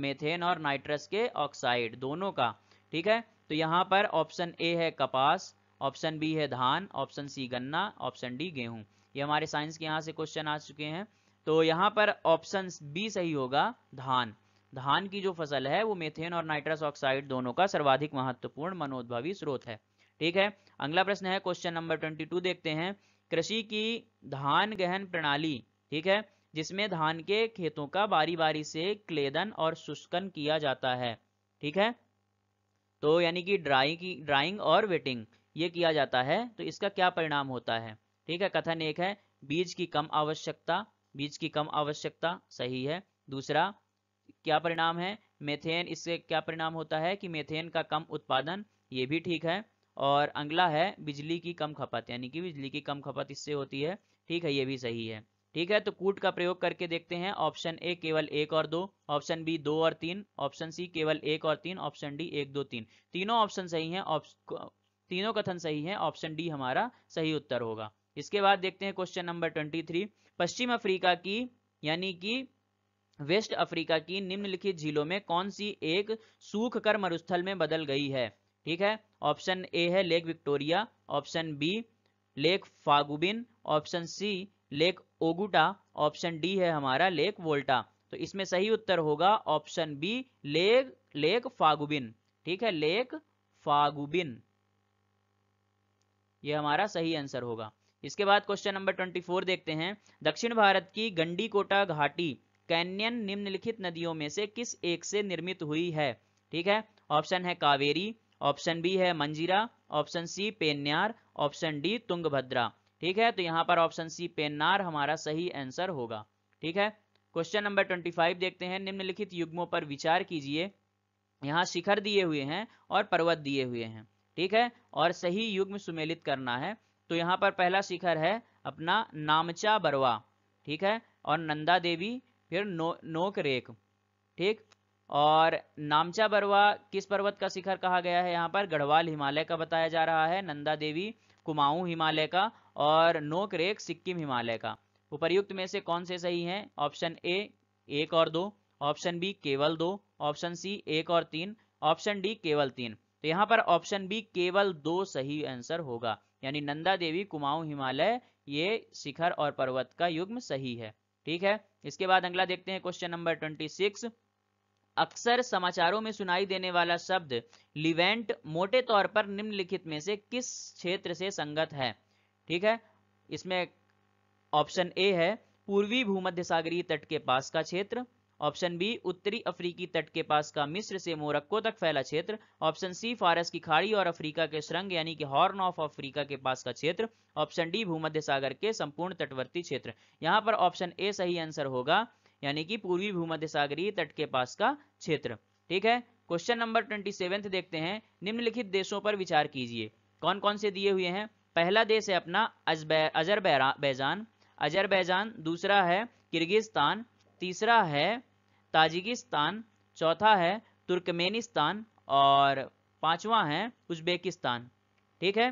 मेथेन और नाइट्रस के ऑक्साइड दोनों का ठीक है तो यहाँ पर ऑप्शन ए है कपास ऑप्शन बी है धान ऑप्शन सी गन्ना ऑप्शन डी गेहूं ये हमारे साइंस के यहाँ से क्वेश्चन आ चुके हैं तो यहाँ पर ऑप्शन बी सही होगा धान धान की जो फसल है वो मेथेन और नाइट्रस ऑक्साइड दोनों का सर्वाधिक महत्वपूर्ण मनोद्भवी स्रोत है ठीक है अगला प्रश्न है क्वेश्चन नंबर ट्वेंटी टू देखते हैं कृषि की धान गहन प्रणाली ठीक है जिसमें धान के खेतों का बारी बारी से क्लेदन और शुष्कन किया जाता है ठीक है तो यानी कि ड्राई की ड्राइंग और वेटिंग ये किया जाता है तो इसका क्या परिणाम होता है ठीक है कथन एक है बीज की कम आवश्यकता बीज की कम आवश्यकता सही है दूसरा क्या परिणाम है मेथेन इससे क्या परिणाम होता है कि मेथेन का कम उत्पादन ये भी ठीक है और अगला है बिजली की कम खपत यानी कि बिजली की कम खपत इससे होती है ठीक है ये भी सही है ठीक है तो कूट का प्रयोग करके देखते हैं ऑप्शन ए केवल एक और दो ऑप्शन बी दो और तीन ऑप्शन सी केवल एक और तीन ऑप्शन डी एक दो तीन तीनों ऑप्शन सही हैं तीनों कथन सही है ऑप्शन डी हमारा सही उत्तर होगा इसके बाद देखते हैं क्वेश्चन नंबर ट्वेंटी थ्री पश्चिम अफ्रीका की यानी कि वेस्ट अफ्रीका की निम्नलिखित झीलों में कौन सी एक सूख कर मरुस्थल में बदल गई है ठीक है ऑप्शन ए है lake Victoria option B lake Faguibine option C lake Oguta option D है हमारा लेक वोल्टा तो इसमें सही उत्तर होगा option B lake lake Faguibine ठीक है लेक फागुबिन ये हमारा सही आंसर होगा इसके बाद क्वेश्चन नंबर ट्वेंटी फोर देखते हैं दक्षिण भारत की गंडी कोटा घाटी कैनियन निम्नलिखित नदियों में से किस एक से निर्मित हुई है ठीक है ऑप्शन है कावेरी ऑप्शन बी है Manjira option C Penniar option D Tungabhadra ठीक है तो यहाँ पर ऑप्शन सी पेन्नार हमारा सही आंसर होगा ठीक है क्वेश्चन नंबर ट्वेंटी फाइव देखते हैं निम्नलिखित युग्मों पर विचार कीजिए यहाँ शिखर दिए हुए हैं और पर्वत दिए हुए हैं ठीक है और सही युग्म सुमेलित करना है तो यहाँ पर पहला शिखर है अपना नामचा बरवा ठीक है और नंदा देवी फिर नो नोक रेख ठीक और नामचा बरवा किस पर्वत का शिखर कहा गया है यहाँ पर गढ़वाल हिमालय का बताया जा रहा है नंदा देवी कुमाऊं हिमालय का और नोक रेख सिक्किम हिमालय का उपर्युक्त में से कौन से सही हैं ऑप्शन ए एक और दो ऑप्शन बी केवल दो ऑप्शन सी एक और तीन ऑप्शन डी केवल तीन तो यहाँ पर ऑप्शन बी केवल दो सही आंसर होगा यानी नंदा देवी कुमाऊं हिमालय ये शिखर और पर्वत का युग्म सही है ठीक है इसके बाद अगला देखते हैं क्वेश्चन नंबर ट्वेंटी सिक्स अक्सर समाचारों में सुनाई देने वाला शब्द लिवेंट मोटे तौर पर निम्नलिखित में से किस क्षेत्र से संगत है ठीक है इसमें ऑप्शन ए है पूर्वी भूमध्य सागरीय तट के पास का क्षेत्र ऑप्शन बी उत्तरी अफ्रीकी तट के पास का मिस्र से मोरक्को तक फैला क्षेत्र ऑप्शन सी फारस की खाड़ी और अफ्रीका के श्रृंग यानी कि हॉर्न ऑफ अफ्रीका के पास का क्षेत्र ऑप्शन डी भूमध्य सागर के संपूर्ण तटवर्ती क्षेत्र यहाँ पर ऑप्शन ए सही आंसर होगा यानी कि पूर्वी भूमध्य सागरीय तट के पास का क्षेत्र ठीक है क्वेश्चन नंबर ट्वेंटी सेवेंथ देखते हैं निम्नलिखित देशों पर विचार कीजिए कौन कौन से दिए हुए हैं पहला देश है अपना बैजान अजरबैजान दूसरा है किर्गिस्तान तीसरा है ताजिकिस्तान चौथा है तुर्कमेनिस्तान और पांचवा है उज्बेकिस्तान ठीक है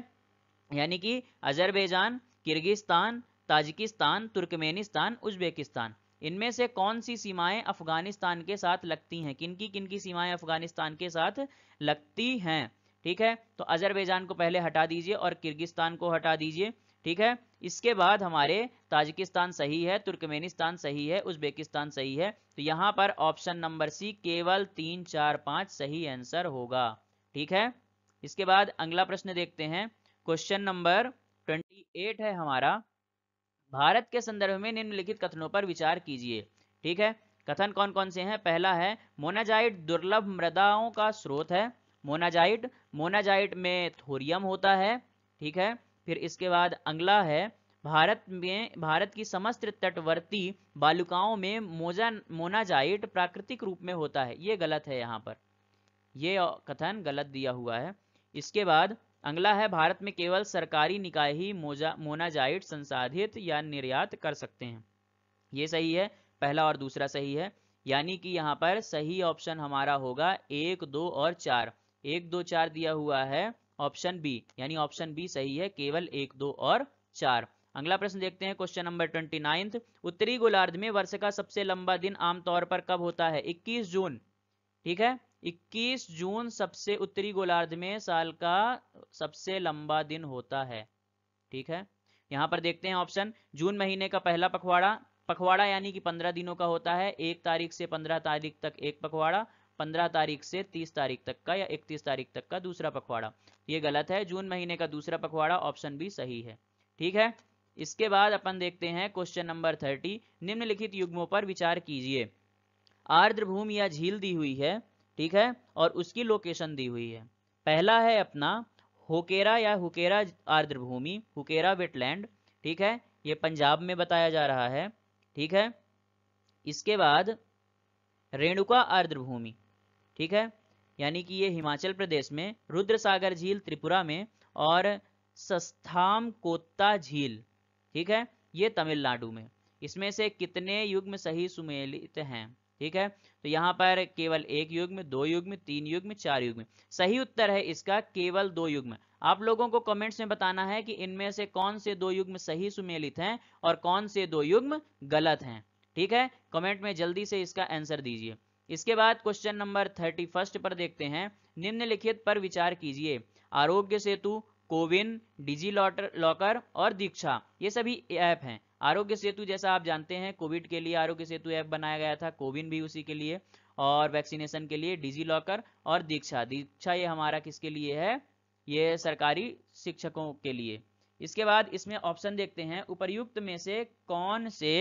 यानी कि Azerbaijan Kyrgyzstan Tajikistan Turkmenistan Uzbekistan इनमें से कौन सी सीमाएं अफगानिस्तान के साथ लगती हैं किनकी किनकी सीमाएं अफगानिस्तान के साथ लगती हैं ठीक है तो अजरबैजान को पहले हटा दीजिए और किर्गिस्तान को हटा दीजिए ठीक है इसके बाद हमारे ताजिकिस्तान सही है तुर्कमेनिस्तान सही है उज्बेकिस्तान सही है तो यहाँ पर ऑप्शन नंबर सी केवल तीन चार पाँच सही आंसर होगा ठीक है इसके बाद अगला प्रश्न देखते हैं क्वेश्चन नंबर ट्वेंटी एट है हमारा भारत के संदर्भ में निम्नलिखित कथनों पर विचार कीजिए ठीक है कथन कौन कौन से हैं पहला है मोनाजाइट दुर्लभ मृदाओं का स्रोत है मोनाजाइट मोनाजाइट में थोरियम होता है ठीक है फिर इसके बाद अगला है भारत में भारत की समस्त तटवर्ती बालुकाओं में मोजा मोनाजाइट प्राकृतिक रूप में होता है ये गलत है यहाँ पर ये कथन गलत दिया हुआ है इसके बाद अगला है भारत में केवल सरकारी निकाय ही मोजा मोनाजाइट संसाधित या निर्यात कर सकते हैं ये सही है पहला और दूसरा सही है यानी कि यहाँ पर सही ऑप्शन हमारा होगा एक दो और चार एक दो चार दिया हुआ है ऑप्शन बी यानी ऑप्शन बी सही है केवल एक दो और चार अगला प्रश्न देखते हैं क्वेश्चन नंबर ट्वेंटी नाइन्थ उत्तरी गोलार्ध में वर्ष का सबसे लंबा दिन आमतौर पर कब होता है 21 जून ठीक है 21 जून सबसे उत्तरी गोलार्ध में साल का सबसे लंबा दिन होता है ठीक है यहां पर देखते हैं ऑप्शन जून महीने का पहला पखवाड़ा पखवाड़ा यानी कि पंद्रह दिनों का होता है एक तारीख से पंद्रह तारीख तक एक पखवाड़ा 15 तारीख से 30 तारीख तक का या 31 तारीख तक का दूसरा पखवाड़ा ये गलत है जून महीने का दूसरा पखवाड़ा ऑप्शन भी सही है ठीक है इसके बाद अपन देखते हैं क्वेश्चन नंबर थर्टी निम्नलिखित युग्मों पर विचार कीजिए आर्द्रभूमि या झील दी हुई है ठीक है और उसकी लोकेशन दी हुई है पहला है अपना हुकेरा या हुकेरा आर्द्र भूमि हुकेरा वेटलैंड ठीक है ये पंजाब में बताया जा रहा है ठीक है इसके बाद रेणुका आर्द्र भूमि ठीक है यानी कि ये हिमाचल प्रदेश में रुद्र सागर झील त्रिपुरा में और सस्थाम कोत्ता झील ठीक है ये तमिलनाडु में इसमें से कितने युग्म सही सुमेलित हैं ठीक है तो यहाँ पर केवल एक युग्म दो युग्म तीन युग्म चार युग्म सही उत्तर है इसका केवल दो युग्म आप लोगों को कमेंट्स में बताना है कि इनमें से कौन से दो युग्म सही सुमेलित हैं और कौन से दो युग्म गलत हैं ठीक है कमेंट में जल्दी से इसका आंसर दीजिए इसके बाद क्वेश्चन नंबर थर्टी फर्स्ट पर देखते हैं निम्नलिखित पर विचार कीजिए आरोग्य सेतु कोविन डिजी लॉकर और दीक्षा ये सभी ऐप हैं आरोग्य सेतु जैसा आप जानते हैं कोविड के लिए आरोग्य सेतु ऐप बनाया गया था कोविन भी उसी के लिए और वैक्सीनेशन के लिए डिजी लॉकर और दीक्षा दीक्षा ये हमारा किसके लिए है ये सरकारी शिक्षकों के लिए इसके बाद इसमें ऑप्शन देखते हैं उपर्युक्त में से कौन से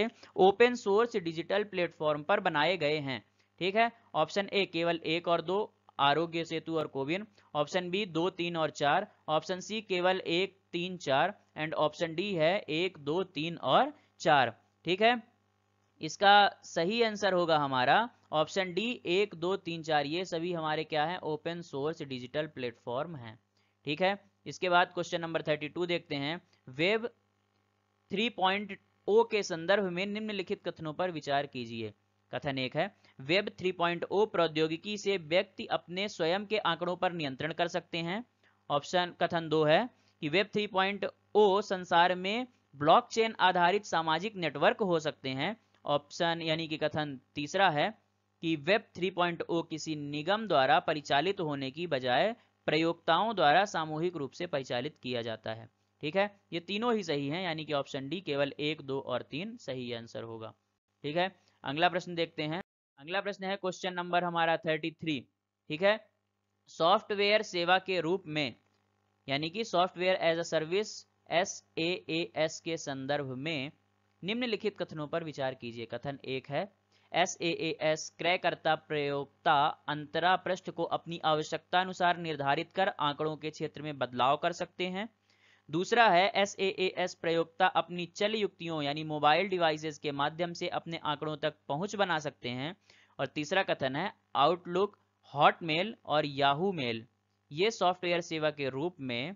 ओपन सोर्स डिजिटल प्लेटफॉर्म पर बनाए गए हैं ठीक है ऑप्शन ए केवल एक और दो आरोग्य सेतु और कोविन ऑप्शन बी दो तीन और चार ऑप्शन सी केवल एक तीन चार एंड ऑप्शन डी है एक दो तीन और चार ठीक है इसका सही आंसर होगा हमारा ऑप्शन डी एक दो तीन चार ये सभी हमारे क्या है ओपन सोर्स डिजिटल प्लेटफॉर्म है ठीक है इसके बाद क्वेश्चन नंबर थर्टी टू देखते हैं वेब थ्री पॉइंट ओ के संदर्भ में निम्नलिखित कथनों पर विचार कीजिए कथन एक है वेब 3.0 प्रौद्योगिकी से व्यक्ति अपने स्वयं के आंकड़ों पर नियंत्रण कर सकते हैं ऑप्शन कथन दो है कि वेब 3.0 संसार में ब्लॉकचेन आधारित सामाजिक नेटवर्क हो सकते हैं ऑप्शन यानी कि कथन तीसरा है कि वेब 3.0 किसी निगम द्वारा परिचालित होने की बजाय प्रयोक्ताओं द्वारा सामूहिक रूप से परिचालित किया जाता है ठीक है ये तीनों ही सही हैं यानी कि ऑप्शन डी केवल एक दो और तीन सही आंसर होगा ठीक है अगला प्रश्न देखते हैं अगला प्रश्न है क्वेश्चन नंबर हमारा थर्टी थ्री ठीक है सॉफ्टवेयर सेवा के रूप में यानी कि software as a service S A S के संदर्भ में निम्नलिखित कथनों पर विचार कीजिए कथन एक है एस ए एस क्रयकर्ता प्रयोक्ता अंतरा पृष्ठ को अपनी आवश्यकता अनुसार निर्धारित कर आंकड़ों के क्षेत्र में बदलाव कर सकते हैं दूसरा है एस ए एस प्रयोगता अपनी चल युक्तियों यानी मोबाइल डिवाइसेस के माध्यम से अपने आंकड़ों तक पहुंच बना सकते हैं और तीसरा कथन है आउटलुक हॉटमेल और याहू मेल ये सॉफ्टवेयर सेवा के रूप में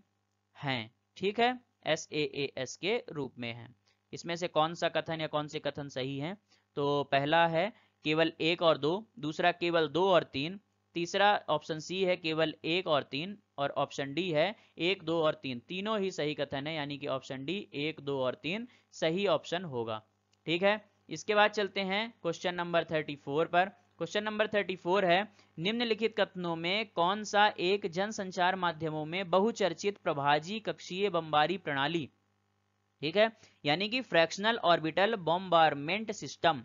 हैं ठीक है एस ए ए एस के रूप में हैं इसमें से कौन सा कथन या कौन से कथन सही है तो पहला है केवल एक और दो दूसरा केवल दो और तीन तीसरा ऑप्शन सी है केवल एक और तीन और ऑप्शन डी है एक दो और तीन तीनों ही सही कथन है यानी कि ऑप्शन डी एक दो और तीन सही ऑप्शन होगा ठीक है इसके बाद चलते हैं क्वेश्चन नंबर थर्टी फोर पर क्वेश्चन नंबर थर्टी फोर है निम्नलिखित कथनों में कौन सा एक जनसंचार माध्यमों में बहुचर्चित प्रभाजी कक्षीय बम्बारी प्रणाली ठीक है यानी कि फ्रैक्शनल ऑर्बिटल बॉम्बारमेंट सिस्टम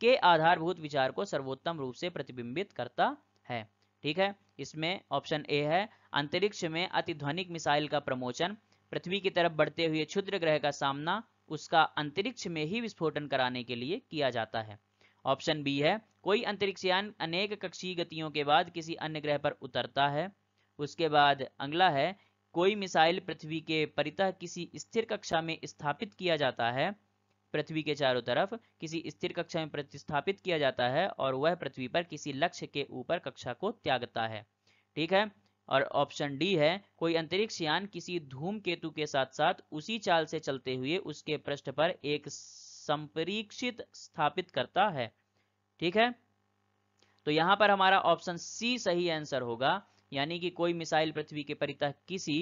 के आधारभूत विचार को सर्वोत्तम रूप से प्रतिबिंबित करता है ठीक है इसमें ऑप्शन ए है अंतरिक्ष में अतिध्वनिक मिसाइल का प्रमोचन पृथ्वी की तरफ बढ़ते हुए क्षुद्र ग्रह का सामना उसका अंतरिक्ष में ही विस्फोटन कराने के लिए किया जाता है ऑप्शन बी है कोई अंतरिक्षयान अनेक कक्षीय गतियों के बाद किसी अन्य ग्रह पर उतरता है उसके बाद अगला है कोई मिसाइल पृथ्वी के परितः किसी स्थिर कक्षा में स्थापित किया जाता है पृथ्वी के चारों तरफ किसी स्थिर कक्षा में प्रतिस्थापित किया जाता है और वह पृथ्वी पर किसी लक्ष्य के ऊपर कक्षा को त्यागता है ठीक है और ऑप्शन डी है कोई अंतरिक्ष यान किसी धूम केतु के साथ साथ उसी चाल से चलते हुए उसके पृष्ठ पर एक संपरीक्षित स्थापित करता है ठीक है तो यहां पर हमारा ऑप्शन सी सही आंसर होगा यानी कि कोई मिसाइल पृथ्वी के परितः किसी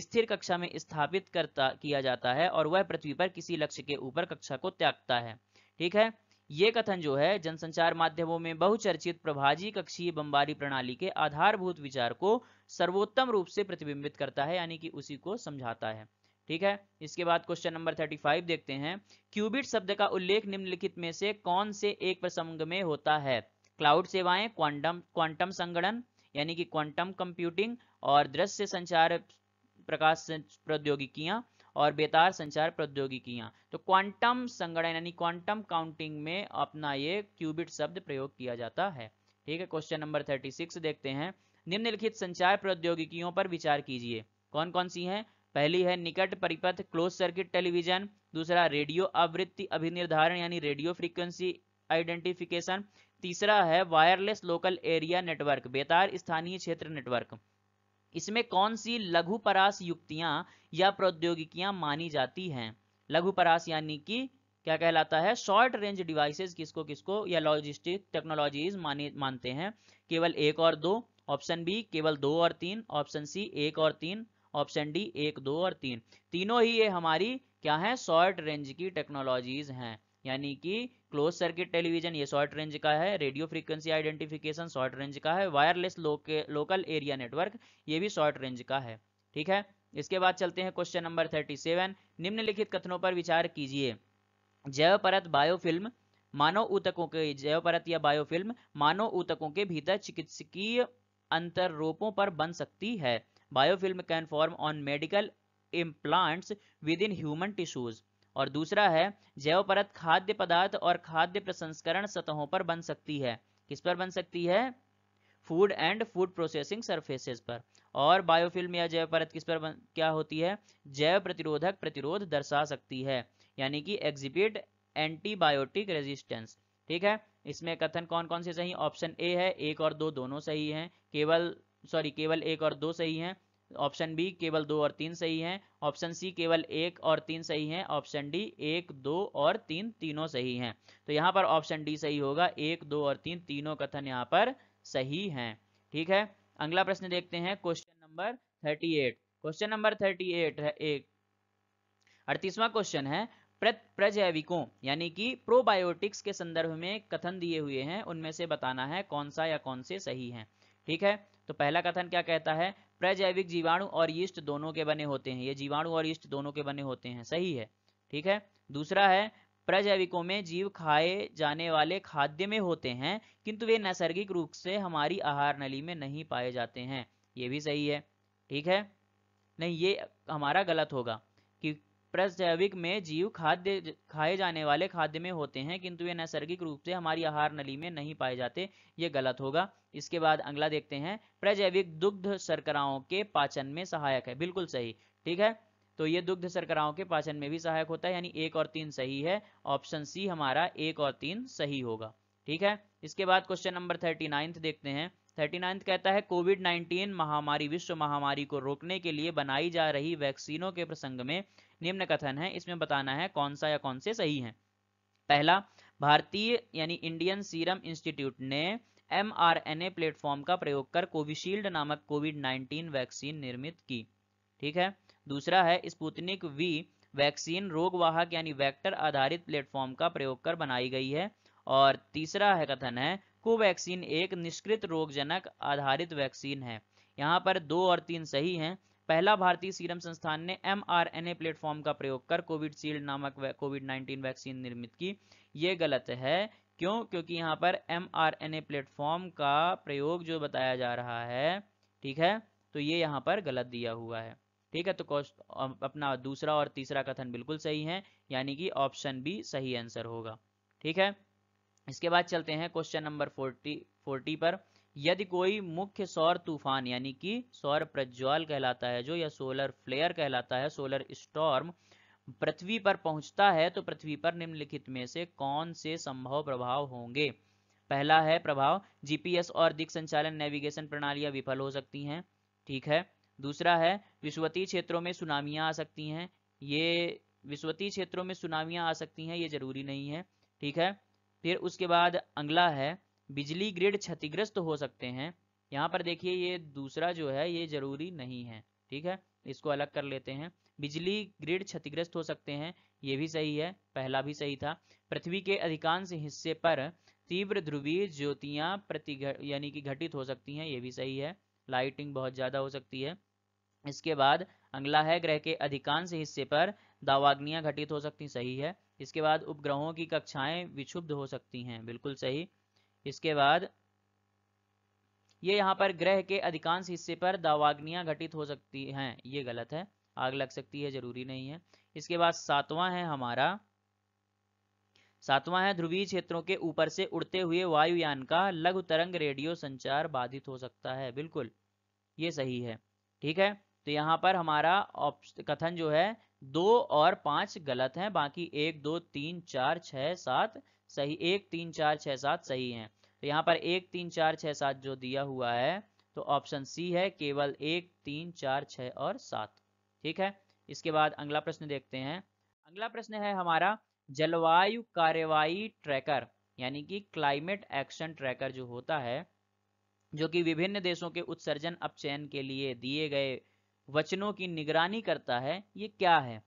स्थिर कक्षा में स्थापित करता किया जाता है और वह पृथ्वी पर किसी लक्ष्य के ऊपर कक्षा को त्यागता है ठीक है ये कथन जो है जनसंचार माध्यमों में बहुचर्चित प्रभाजी कक्षीय बमबारी प्रणाली के आधारभूत विचार को सर्वोत्तम रूप से प्रतिबिंबित करता है यानी कि उसी को समझाता है ठीक है इसके बाद क्वेश्चन नंबर 35 देखते हैं क्यूबिट शब्द का उल्लेख निम्नलिखित में से कौन से एक प्रसंग में होता है क्लाउड सेवाएं क्वांटम क्वांटम संगणन यानी कि क्वांटम कंप्यूटिंग और दृश्य संचार प्रकाश प्रौद्योगिकियां और बेतार संचार प्रौद्योगिकियां तो क्वांटम संगणन यानी क्वांटम काउंटिंग में अपना ये क्यूबिट शब्द प्रयोग किया जाता है ठीक है क्वेश्चन नंबर 36 देखते हैं निम्नलिखित संचार प्रौद्योगिकियों पर विचार कीजिए कौन कौन सी हैं पहली है निकट परिपथ क्लोज सर्किट टेलीविजन दूसरा रेडियो आवृत्ति अभिनिर्धारण यानी रेडियो फ्रीक्वेंसी आइडेंटिफिकेशन तीसरा है वायरलेस लोकल एरिया नेटवर्क बेतार स्थानीय क्षेत्र नेटवर्क इसमें कौन सी लघु परास युक्तियां या प्रौद्योगिकियां मानी जाती हैं लघु परास यानी कि क्या कहलाता है शॉर्ट रेंज डिवाइसेस किसको किसको या लॉजिस्टिक टेक्नोलॉजीज माने मानते हैं केवल एक और दो ऑप्शन बी केवल दो और तीन ऑप्शन सी एक और तीन ऑप्शन डी एक दो और तीन तीनों ही ये हमारी क्या है शॉर्ट रेंज की टेक्नोलॉजीज हैं यानी कि क्लोज सर्किट टेलीविजन ये शॉर्ट रेंज का है radio frequency identification short range का है वायरलेस लोकल एरिया नेटवर्क ये भी शॉर्ट रेंज का है ठीक है इसके बाद चलते हैं क्वेश्चन नंबर थर्टी सेवन निम्नलिखित कथनों पर विचार कीजिए जैव परत बायोफिल्म मानव ऊतकों के जैव परत या बायोफिल्म मानव ऊतकों के भीतर चिकित्सकीय अंतरूपों पर बन सकती है biofilm can form on medical implants within human tissues और दूसरा है जैव परत खाद्य पदार्थ और खाद्य प्रसंस्करण सतहों पर बन सकती है किस पर बन सकती है food and food processing surfaces पर और बायोफिल्म या जैव परत किस पर बन, क्या होती है जैव प्रतिरोधक प्रतिरोध दर्शा सकती है यानी कि एग्जिबिट एंटीबायोटिक रेजिस्टेंस ठीक है इसमें कथन कौन कौन से सही ऑप्शन ए है एक और दो दोनों सही हैं केवल सॉरी केवल एक और दो सही हैं ऑप्शन बी केवल दो और तीन सही हैं ऑप्शन सी केवल एक और तीन सही हैं ऑप्शन डी एक दो और तीन तीनों सही हैं तो यहाँ पर ऑप्शन डी सही होगा एक दो और तीन तीनों कथन यहाँ पर सही हैं ठीक है अगला प्रश्न देखते हैं question number thirty eight question number thirty eight है एक अड़तीसवा क्वेश्चन है प्रजैविकों यानी कि प्रोबायोटिक्स के संदर्भ में कथन दिए हुए हैं उनमें से बताना है कौन सा या कौन से सही हैं ठीक है तो पहला कथन क्या कहता है प्रजैविक जीवाणु और यीस्ट दोनों के बने होते हैं ये जीवाणु और यीस्ट दोनों के बने होते हैं सही है ठीक है दूसरा है प्रजैविकों में जीव खाए जाने वाले खाद्य में होते हैं किंतु वे नैसर्गिक रूप से हमारी आहार नली में नहीं पाए जाते हैं ये भी सही है ठीक है नहीं ये हमारा गलत होगा प्रजैविक में जीव खाद्य खाए जाने वाले खाद्य में होते हैं किंतु ये नैसर्गिक रूप से हमारी आहार नली में नहीं पाए जाते ये गलत होगा इसके बाद अगला देखते हैं प्रजैविक दुग्ध सरकराओं के पाचन में सहायक है बिल्कुल सही ठीक है तो ये दुग्ध सरकराओं के पाचन में भी सहायक होता है यानी एक और तीन सही है ऑप्शन सी हमारा एक और तीन सही होगा ठीक है इसके बाद क्वेश्चन नंबर थर्टी नाइन्थ देखते हैं थर्टी नाइन्थ कहता है कोविड नाइन्टीन महामारी विश्व महामारी को रोकने के लिए बनाई जा रही वैक्सीनों के प्रसंग में निम्न कथन है इसमें बताना है कौन सा या कौन से सही है पहला भारतीय यानी इंडियन सीरम इंस्टीट्यूट ने M R N A platform का प्रयोग कर कोविशील्ड नामक कोविड 19 वैक्सीन निर्मित की ठीक है दूसरा है स्पुतनिक वी वैक्सीन रोगवाहक यानी वेक्टर आधारित प्लेटफॉर्म का प्रयोग कर बनाई गई है और तीसरा है कथन है कोवैक्सीन एक निष्कृत रोगजनक आधारित वैक्सीन है यहाँ पर दो और तीन सही हैं पहला भारतीय सीरम संस्थान ने एमआरएनए प्लेटफॉर्म का प्रयोग कर कोविडशील्ड नामक कोविड 19 वैक्सीन निर्मित की ये गलत है क्यों क्योंकि यहाँ पर एमआरएनए प्लेटफॉर्म का प्रयोग जो बताया जा रहा है ठीक है तो ये यहाँ पर गलत दिया हुआ है ठीक है तो अपना दूसरा और तीसरा कथन बिल्कुल सही है यानी कि ऑप्शन बी सही आंसर होगा ठीक है इसके बाद चलते हैं क्वेश्चन नंबर फोर्टी फोर्टी पर यदि कोई मुख्य सौर तूफान यानी कि सौर प्रज्वल कहलाता है जो या सोलर फ्लेयर कहलाता है सोलर स्टॉर्म पृथ्वी पर पहुंचता है तो पृथ्वी पर निम्नलिखित में से कौन से संभव प्रभाव होंगे पहला है प्रभाव जीपीएस और दिख संचालन नेविगेशन प्रणालियां विफल हो सकती हैं ठीक है दूसरा है विश्वतीय क्षेत्रों में सुनामियां आ सकती हैं ये विश्वतीय क्षेत्रों में सुनामियां आ सकती हैं ये जरूरी नहीं है ठीक है फिर उसके बाद अगला है बिजली ग्रिड क्षतिग्रस्त हो सकते हैं यहाँ पर देखिए ये दूसरा जो है ये जरूरी नहीं है ठीक है इसको अलग कर लेते हैं बिजली ग्रिड क्षतिग्रस्त हो सकते हैं ये भी सही है पहला भी सही था पृथ्वी के अधिकांश हिस्से पर तीव्र ध्रुवीय ज्योतियां प्रति यानी कि घटित हो सकती हैं ये भी सही है लाइटिंग बहुत ज़्यादा हो सकती है इसके बाद अगला है ग्रह के अधिकांश हिस्से पर दावाग्नियां घटित हो सकती सही है इसके बाद उपग्रहों की कक्षाएं विक्षुब्ध हो सकती हैं बिल्कुल सही इसके बाद ये यहाँ पर ग्रह के अधिकांश हिस्से पर दावाग्नियां घटित हो सकती हैं ये गलत है आग लग सकती है जरूरी नहीं है इसके बाद सातवां है हमारा सातवां है ध्रुवीय क्षेत्रों के ऊपर से उड़ते हुए वायुयान का लघु तरंग रेडियो संचार बाधित हो सकता है बिल्कुल ये सही है ठीक है तो यहाँ पर हमारा कथन जो है दो और पांच गलत है बाकी एक दो तीन चार छह सात सही एक तीन चार छः सात सही हैं तो यहाँ पर एक तीन चार छः सात जो दिया हुआ है तो ऑप्शन सी है केवल एक तीन चार छः और सात ठीक है इसके बाद अगला प्रश्न देखते हैं अगला प्रश्न है हमारा जलवायु कार्यवाही ट्रैकर यानी कि क्लाइमेट एक्शन ट्रैकर जो होता है जो कि विभिन्न देशों के उत्सर्जन अपचयन के लिए दिए गए वचनों की निगरानी करता है ये क्या है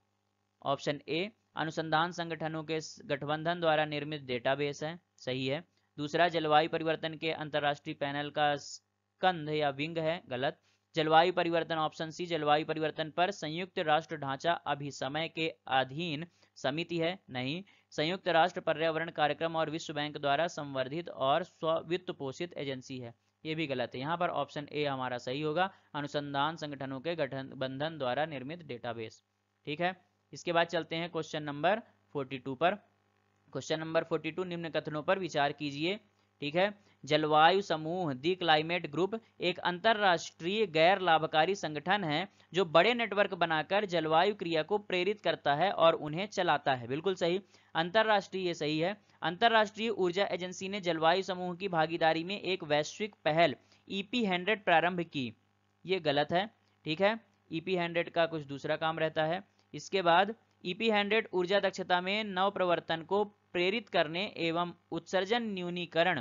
ऑप्शन ए अनुसंधान संगठनों के गठबंधन द्वारा निर्मित डेटाबेस है सही है दूसरा जलवायु परिवर्तन के अंतर्राष्ट्रीय पैनल का स्कंध या विंग है गलत जलवायु परिवर्तन ऑप्शन सी जलवायु परिवर्तन पर संयुक्त राष्ट्र ढांचा समय के अधीन समिति है नहीं संयुक्त राष्ट्र पर्यावरण कार्यक्रम और विश्व बैंक द्वारा संवर्धित और स्वित्त पोषित एजेंसी है ये भी गलत है यहाँ पर ऑप्शन ए हमारा सही होगा अनुसंधान संगठनों के गठन बंधन द्वारा निर्मित डेटाबेस ठीक है इसके बाद चलते हैं क्वेश्चन नंबर 42 पर क्वेश्चन नंबर 42 निम्न कथनों पर विचार कीजिए ठीक है जलवायु समूह दी क्लाइमेट ग्रुप एक अंतरराष्ट्रीय गैर लाभकारी संगठन है जो बड़े नेटवर्क बनाकर जलवायु क्रिया को प्रेरित करता है और उन्हें चलाता है बिल्कुल सही अंतरराष्ट्रीय सही है अंतरराष्ट्रीय ऊर्जा एजेंसी ने जलवायु समूह की भागीदारी में एक वैश्विक पहल ईपी e हंड्रेड प्रारंभ की ये गलत है ठीक है ईपी e हंड्रेड का कुछ दूसरा काम रहता है इसके बाद ईपी e हंड्रेड ऊर्जा दक्षता में नव प्रवर्तन को प्रेरित करने एवं उत्सर्जन न्यूनीकरण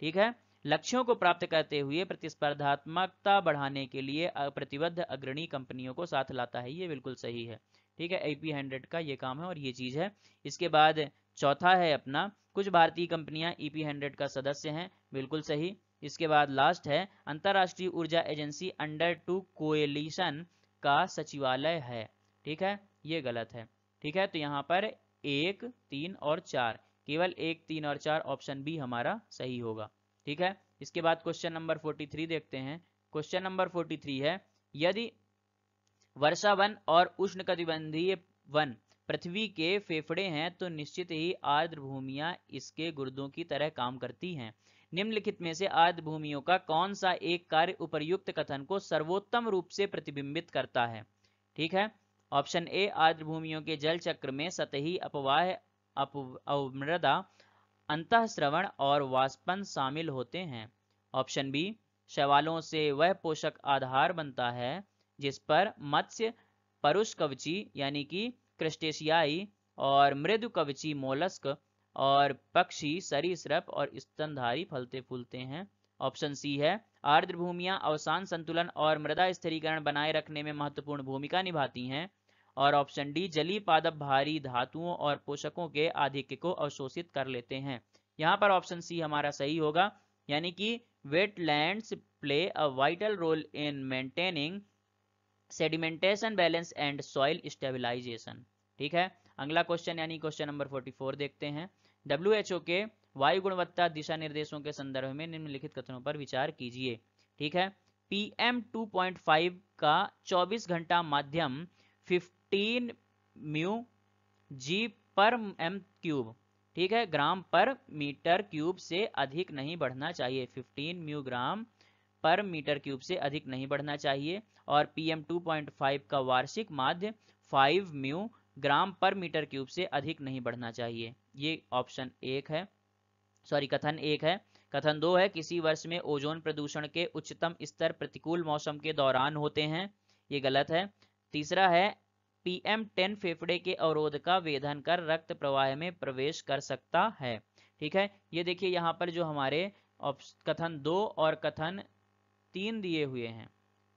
ठीक है लक्ष्यों को प्राप्त करते हुए प्रतिस्पर्धात्मकता बढ़ाने के लिए प्रतिबद्ध अग्रणी कंपनियों को साथ लाता है ये बिल्कुल सही है ठीक है एपी e हंड्रेड का ये काम है और ये चीज है इसके बाद चौथा है अपना कुछ भारतीय कंपनियां ईपी e हंड्रेड का सदस्य हैं बिल्कुल सही इसके बाद लास्ट है अंतर्राष्ट्रीय ऊर्जा एजेंसी अंडर टू कोएलिशन का सचिवालय है ठीक है ये गलत है ठीक है तो यहाँ पर एक तीन और चार केवल एक तीन और चार ऑप्शन बी हमारा सही होगा ठीक है इसके बाद क्वेश्चन नंबर फोर्टी थ्री देखते हैं क्वेश्चन नंबर फोर्टी थ्री है यदि वर्षा वन और उष्ण कटिबंधीय वन पृथ्वी के फेफड़े हैं तो निश्चित ही आर्द्र भूमिया इसके गुर्दों की तरह काम करती हैं निम्नलिखित में से आर्द्र भूमियों का कौन सा एक कार्य उपयुक्त कथन को सर्वोत्तम रूप से प्रतिबिंबित करता है ठीक है ऑप्शन ए भूमियों के जल चक्र में सतही अपवाह अंत अंतःश्रवण और वाष्पन शामिल होते हैं ऑप्शन बी शवालों से वह पोषक आधार बनता है जिस पर मत्स्य परुष कवची यानी कि क्रस्टेशियाई और मृदु कवची मोलस्क और पक्षी सरीसृप और स्तनधारी फलते फूलते हैं ऑप्शन सी है आर्द्र भूमिया अवसान संतुलन और मृदा स्थिरीकरण बनाए रखने में महत्वपूर्ण भूमिका निभाती हैं और ऑप्शन डी जली पादप भारी धातुओं और पोषकों के आधिक्य को अवशोषित कर लेते हैं यहाँ पर ऑप्शन सी हमारा सही होगा यानी कि wetlands play a vital role in maintaining sedimentation balance and soil stabilization ठीक है अगला क्वेश्चन यानी क्वेश्चन नंबर 44 देखते हैं डब्ल्यू के वायु गुणवत्ता दिशा निर्देशों के संदर्भ में निम्नलिखित कथनों पर विचार कीजिए ठीक है पीएम 2.5 का 24 घंटा माध्यम तीन म्यू जी पर एम क्यूब ठीक है ग्राम पर मीटर क्यूब से अधिक नहीं बढ़ना चाहिए 15 म्यू ग्राम पर मीटर क्यूब से अधिक नहीं बढ़ना चाहिए और पीएम 2.5 का वार्षिक माध्य 5 म्यू ग्राम पर मीटर क्यूब से अधिक नहीं बढ़ना चाहिए ये ऑप्शन एक है सॉरी कथन एक है कथन दो है किसी वर्ष में ओजोन प्रदूषण के उच्चतम स्तर प्रतिकूल मौसम के दौरान होते हैं ये गलत है तीसरा है पीएम टेन फेफड़े के अवरोध का वेधन कर रक्त प्रवाह में प्रवेश कर सकता है ठीक है ये देखिए यहाँ पर जो हमारे कथन दो और कथन तीन दिए हुए हैं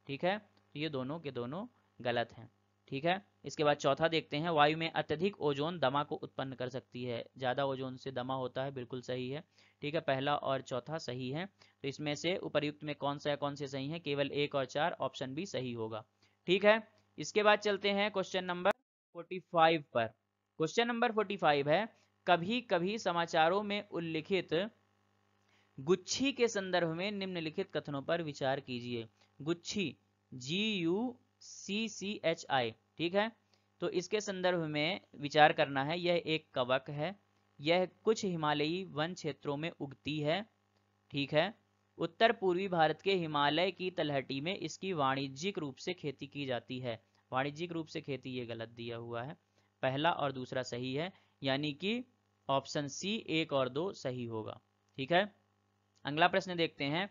ठीक है तो ये दोनों के दोनों गलत हैं ठीक है इसके बाद चौथा देखते हैं वायु में अत्यधिक ओजोन दमा को उत्पन्न कर सकती है ज्यादा ओजोन से दमा होता है बिल्कुल सही है ठीक है पहला और चौथा सही है तो इसमें से उपरयुक्त में कौन सा कौन से सही है केवल एक और चार ऑप्शन भी सही होगा ठीक है इसके बाद चलते हैं क्वेश्चन नंबर 45 पर क्वेश्चन नंबर 45 है कभी कभी समाचारों में उल्लिखित गुच्छी के संदर्भ में निम्नलिखित कथनों पर विचार कीजिए गुच्छी जी you see C H I ठीक है तो इसके संदर्भ में विचार करना है यह एक कवक है यह कुछ हिमालयी वन क्षेत्रों में उगती है ठीक है उत्तर पूर्वी भारत के हिमालय की तलहटी में इसकी वाणिज्यिक रूप से खेती की जाती है वाणिज्यिक रूप से खेती ये गलत दिया हुआ है पहला और दूसरा सही है यानी कि ऑप्शन सी एक और दो सही होगा ठीक है अगला प्रश्न देखते हैं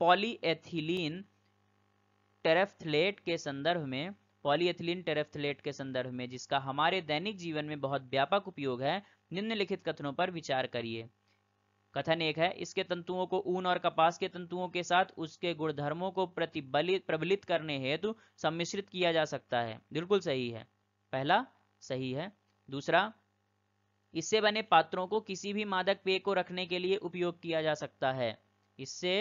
पॉलीएथिलीन टेरेफ्थलेट के संदर्भ में पॉलीएथिलीन टेरेफ्थलेट के संदर्भ में जिसका हमारे दैनिक जीवन में बहुत व्यापक उपयोग है निम्नलिखित कथनों पर विचार करिए कथन एक है इसके तंतुओं को ऊन और कपास के तंतुओं के साथ उसके गुणधर्मों को प्रतिबलित प्रबलित करने हेतु सम्मिश्रित किया जा सकता है बिल्कुल सही है पहला सही है दूसरा इससे बने पात्रों को किसी भी मादक पेय को रखने के लिए उपयोग किया जा सकता है इससे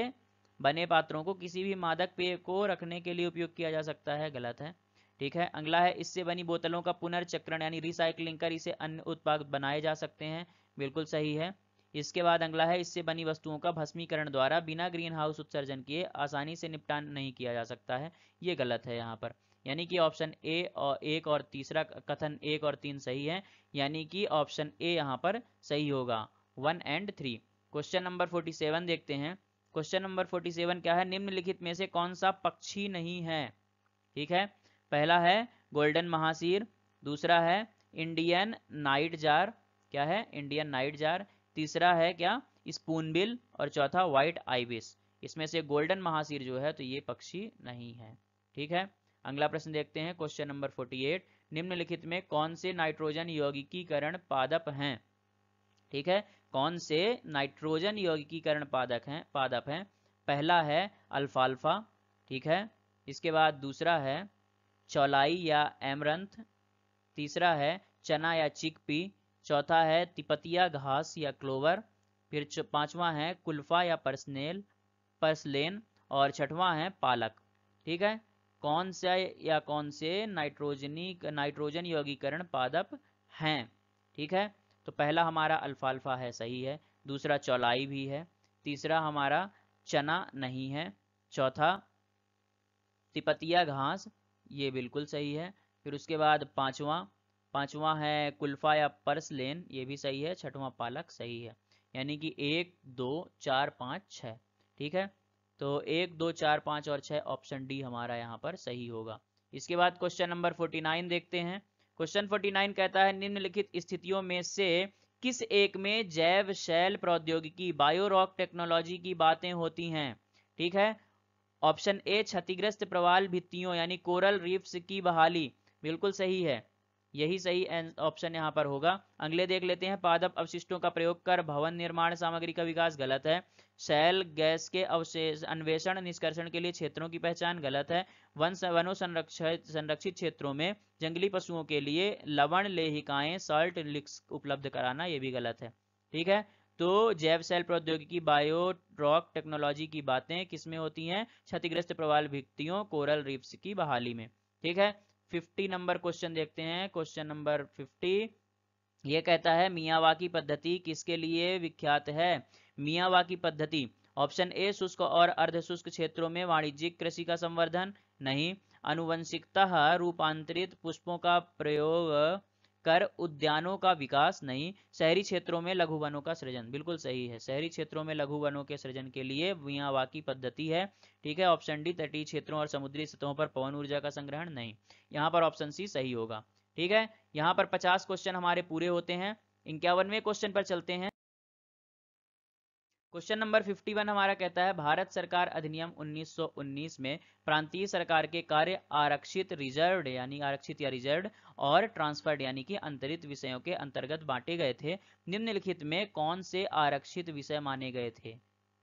बने पात्रों को किसी भी मादक पेय को रखने के लिए उपयोग किया जा सकता है गलत है ठीक है अगला है इससे बनी बोतलों का पुनर्चक्रण यानी रिसाइकलिंग कर इसे अन्य उत्पाद बनाए जा सकते हैं बिल्कुल सही है इसके बाद अगला है इससे बनी वस्तुओं का भस्मीकरण द्वारा बिना ग्रीन हाउस उत्सर्जन किए आसानी से निपटान नहीं किया जा सकता है ये गलत है यहाँ पर यानी कि ऑप्शन ए और एक और तीसरा कथन एक और तीन सही है यानी कि ऑप्शन ए यहाँ पर सही होगा one and three question number forty seven देखते हैं क्वेश्चन नंबर फोर्टी सेवन क्या है निम्नलिखित में से कौन सा पक्षी नहीं है ठीक है पहला है गोल्डन महाशीर दूसरा है इंडियन नाइट जार क्या है इंडियन नाइट जार तीसरा है क्या स्पून बिल और चौथा व्हाइट आईबिस इसमें से गोल्डन महासीर जो है तो ये पक्षी नहीं है ठीक है अगला प्रश्न देखते हैं क्वेश्चन नंबर 48 निम्नलिखित में कौन से नाइट्रोजन यौगिकीकरण पादप हैं ठीक है कौन से नाइट्रोजन यौगिकीकरण पादक हैं पादप हैं पहला है अल्फाल्फा ठीक है इसके बाद दूसरा है चौलाई या एमरंथ तीसरा है चना या चिकपी चौथा है तिपतिया घास या क्लोवर फिर पांचवा है कुल्फा या पर्सनेल पर्सलेन और छठवा है पालक ठीक है कौन सा या कौन से नाइट्रोजनी नाइट्रोजन यौगीकरण पादप हैं ठीक है तो पहला हमारा अल्फाल्फा है सही है दूसरा चौलाई भी है तीसरा हमारा चना नहीं है चौथा तिपतिया घास ये बिल्कुल सही है फिर उसके बाद पांचवा पांचवा है कुल्फा या पर्स लेन ये भी सही है छठवां पालक सही है यानी कि एक दो चार पाँच छ ठीक है तो एक दो चार पाँच और छः ऑप्शन डी हमारा यहाँ पर सही होगा इसके बाद क्वेश्चन नंबर फोर्टी नाइन देखते हैं क्वेश्चन फोर्टी नाइन कहता है निम्नलिखित स्थितियों में से किस एक में जैव शैल प्रौद्योगिकी बायोरॉक टेक्नोलॉजी की बातें होती हैं ठीक है ऑप्शन ए क्षतिग्रस्त प्रवाल भित्तियों यानी कोरल रीफ्स की बहाली बिल्कुल सही है यही सही ऑप्शन यहाँ पर होगा अगले देख लेते हैं पादप अवशिष्टों का प्रयोग कर भवन निर्माण सामग्री का विकास गलत है शैल गैस के अवशेष अन्वेषण निष्कर्षण के लिए क्षेत्रों की पहचान गलत है वन वनों संरक्षित संरक्षित क्षेत्रों में जंगली पशुओं के लिए लवण लेहिकाएं सॉल्ट लिक्स उपलब्ध कराना यह भी गलत है ठीक है तो जैव सेल प्रौद्योगिकी बायो रॉक टेक्नोलॉजी की बातें किसमें होती हैं क्षतिग्रस्त प्रवाल भित्तियों कोरल रिप्स की बहाली में ठीक है फिफ्टी नंबर क्वेश्चन देखते हैं क्वेश्चन नंबर फिफ्टी ये कहता है मियावाकी पद्धति किसके लिए विख्यात है मियावाकी पद्धति ऑप्शन ए शुष्क और अर्धशुष्क क्षेत्रों में वाणिज्यिक कृषि का संवर्धन नहीं अनुवंशिकता रूपांतरित पुष्पों का प्रयोग कर उद्यानों का विकास नहीं शहरी क्षेत्रों में लघु वनों का सृजन बिल्कुल सही है शहरी क्षेत्रों में लघु वनों के सृजन के लिए की पद्धति है ठीक है ऑप्शन डी तटीय क्षेत्रों और समुद्री सतहों पर पवन ऊर्जा का संग्रहण नहीं यहाँ पर ऑप्शन सी सही होगा ठीक है यहाँ पर पचास क्वेश्चन हमारे पूरे होते हैं इक्यावनवे क्वेश्चन पर चलते हैं क्वेश्चन नंबर 51 हमारा कहता है भारत सरकार अधिनियम 1919 में प्रांतीय सरकार के कार्य आरक्षित रिजर्व यानी आरक्षित या रिजर्व और ट्रांसफर्ड यानी कि अंतरित विषयों के अंतर्गत बांटे गए थे निम्नलिखित में कौन से आरक्षित विषय माने गए थे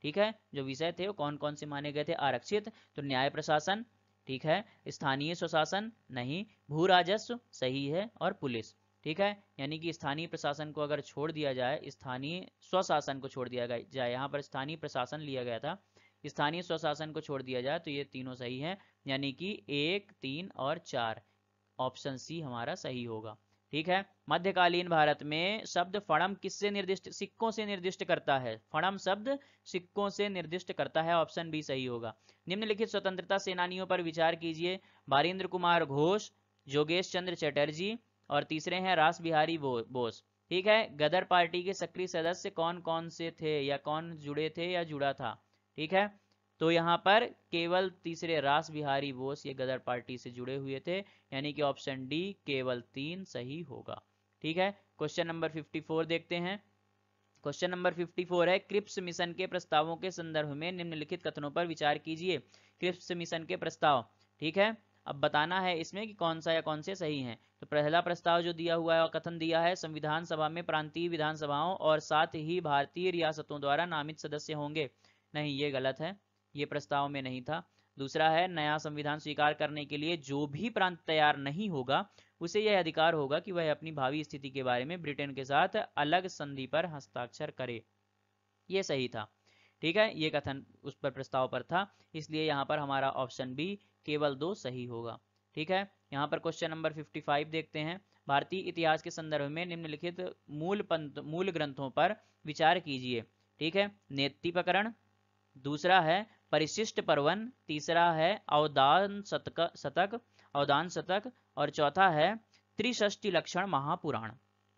ठीक है जो विषय थे वो कौन कौन से माने गए थे आरक्षित तो न्याय प्रशासन ठीक है स्थानीय स्वशासन नहीं भू राजस्व सही है और पुलिस ठीक है यानी कि स्थानीय प्रशासन को अगर छोड़ दिया जाए स्थानीय स्वशासन को छोड़ दिया जाए यहाँ पर स्थानीय प्रशासन लिया गया था स्थानीय स्वशासन को छोड़ दिया जाए तो ये तीनों सही है यानी कि एक तीन और चार ऑप्शन सी हमारा सही होगा ठीक है मध्यकालीन भारत में शब्द फणम किससे निर्दिष्ट सिक्कों से निर्दिष्ट करता है फणम शब्द सिक्कों से निर्दिष्ट करता है ऑप्शन बी सही होगा निम्नलिखित स्वतंत्रता सेनानियों पर विचार कीजिए बारिंद्र कुमार घोष योगेश चंद्र चटर्जी और तीसरे हैं रास बिहारी बोस ठीक है गदर पार्टी के सक्रिय सदस्य कौन कौन से थे या कौन जुड़े थे या जुड़ा था ठीक है तो यहाँ पर केवल तीसरे रास बिहारी बोस ये गदर पार्टी से जुड़े हुए थे यानी कि ऑप्शन डी केवल तीन सही होगा ठीक है क्वेश्चन नंबर 54 देखते हैं क्वेश्चन नंबर 54 है क्रिप्स मिशन के प्रस्तावों के संदर्भ में निम्नलिखित कथनों पर विचार कीजिए क्रिप्स मिशन के प्रस्ताव ठीक है अब बताना है इसमें कि कौन सा या कौन से सही हैं तो पहला प्रस्ताव जो दिया हुआ है और कथन दिया है संविधान सभा में प्रांतीय विधानसभाओं और साथ ही भारतीय रियासतों द्वारा नामित सदस्य होंगे नहीं ये गलत है ये प्रस्ताव में नहीं था दूसरा है नया संविधान स्वीकार करने के लिए जो भी प्रांत तैयार नहीं होगा उसे यह अधिकार होगा कि वह अपनी भावी स्थिति के बारे में ब्रिटेन के साथ अलग संधि पर हस्ताक्षर करे ये सही था ठीक है ये कथन उस पर प्रस्ताव पर था इसलिए यहाँ पर हमारा ऑप्शन बी केवल दो सही होगा ठीक है यहाँ पर क्वेश्चन नंबर 55 देखते हैं भारतीय इतिहास के संदर्भ में निम्नलिखित मूल पंत मूल ग्रंथों पर विचार कीजिए ठीक है नेत्तिपकरण दूसरा है परिशिष्ट पर्वन तीसरा है अवदान शतक शतक अवदान शतक और चौथा है त्रिष्टि लक्षण महापुराण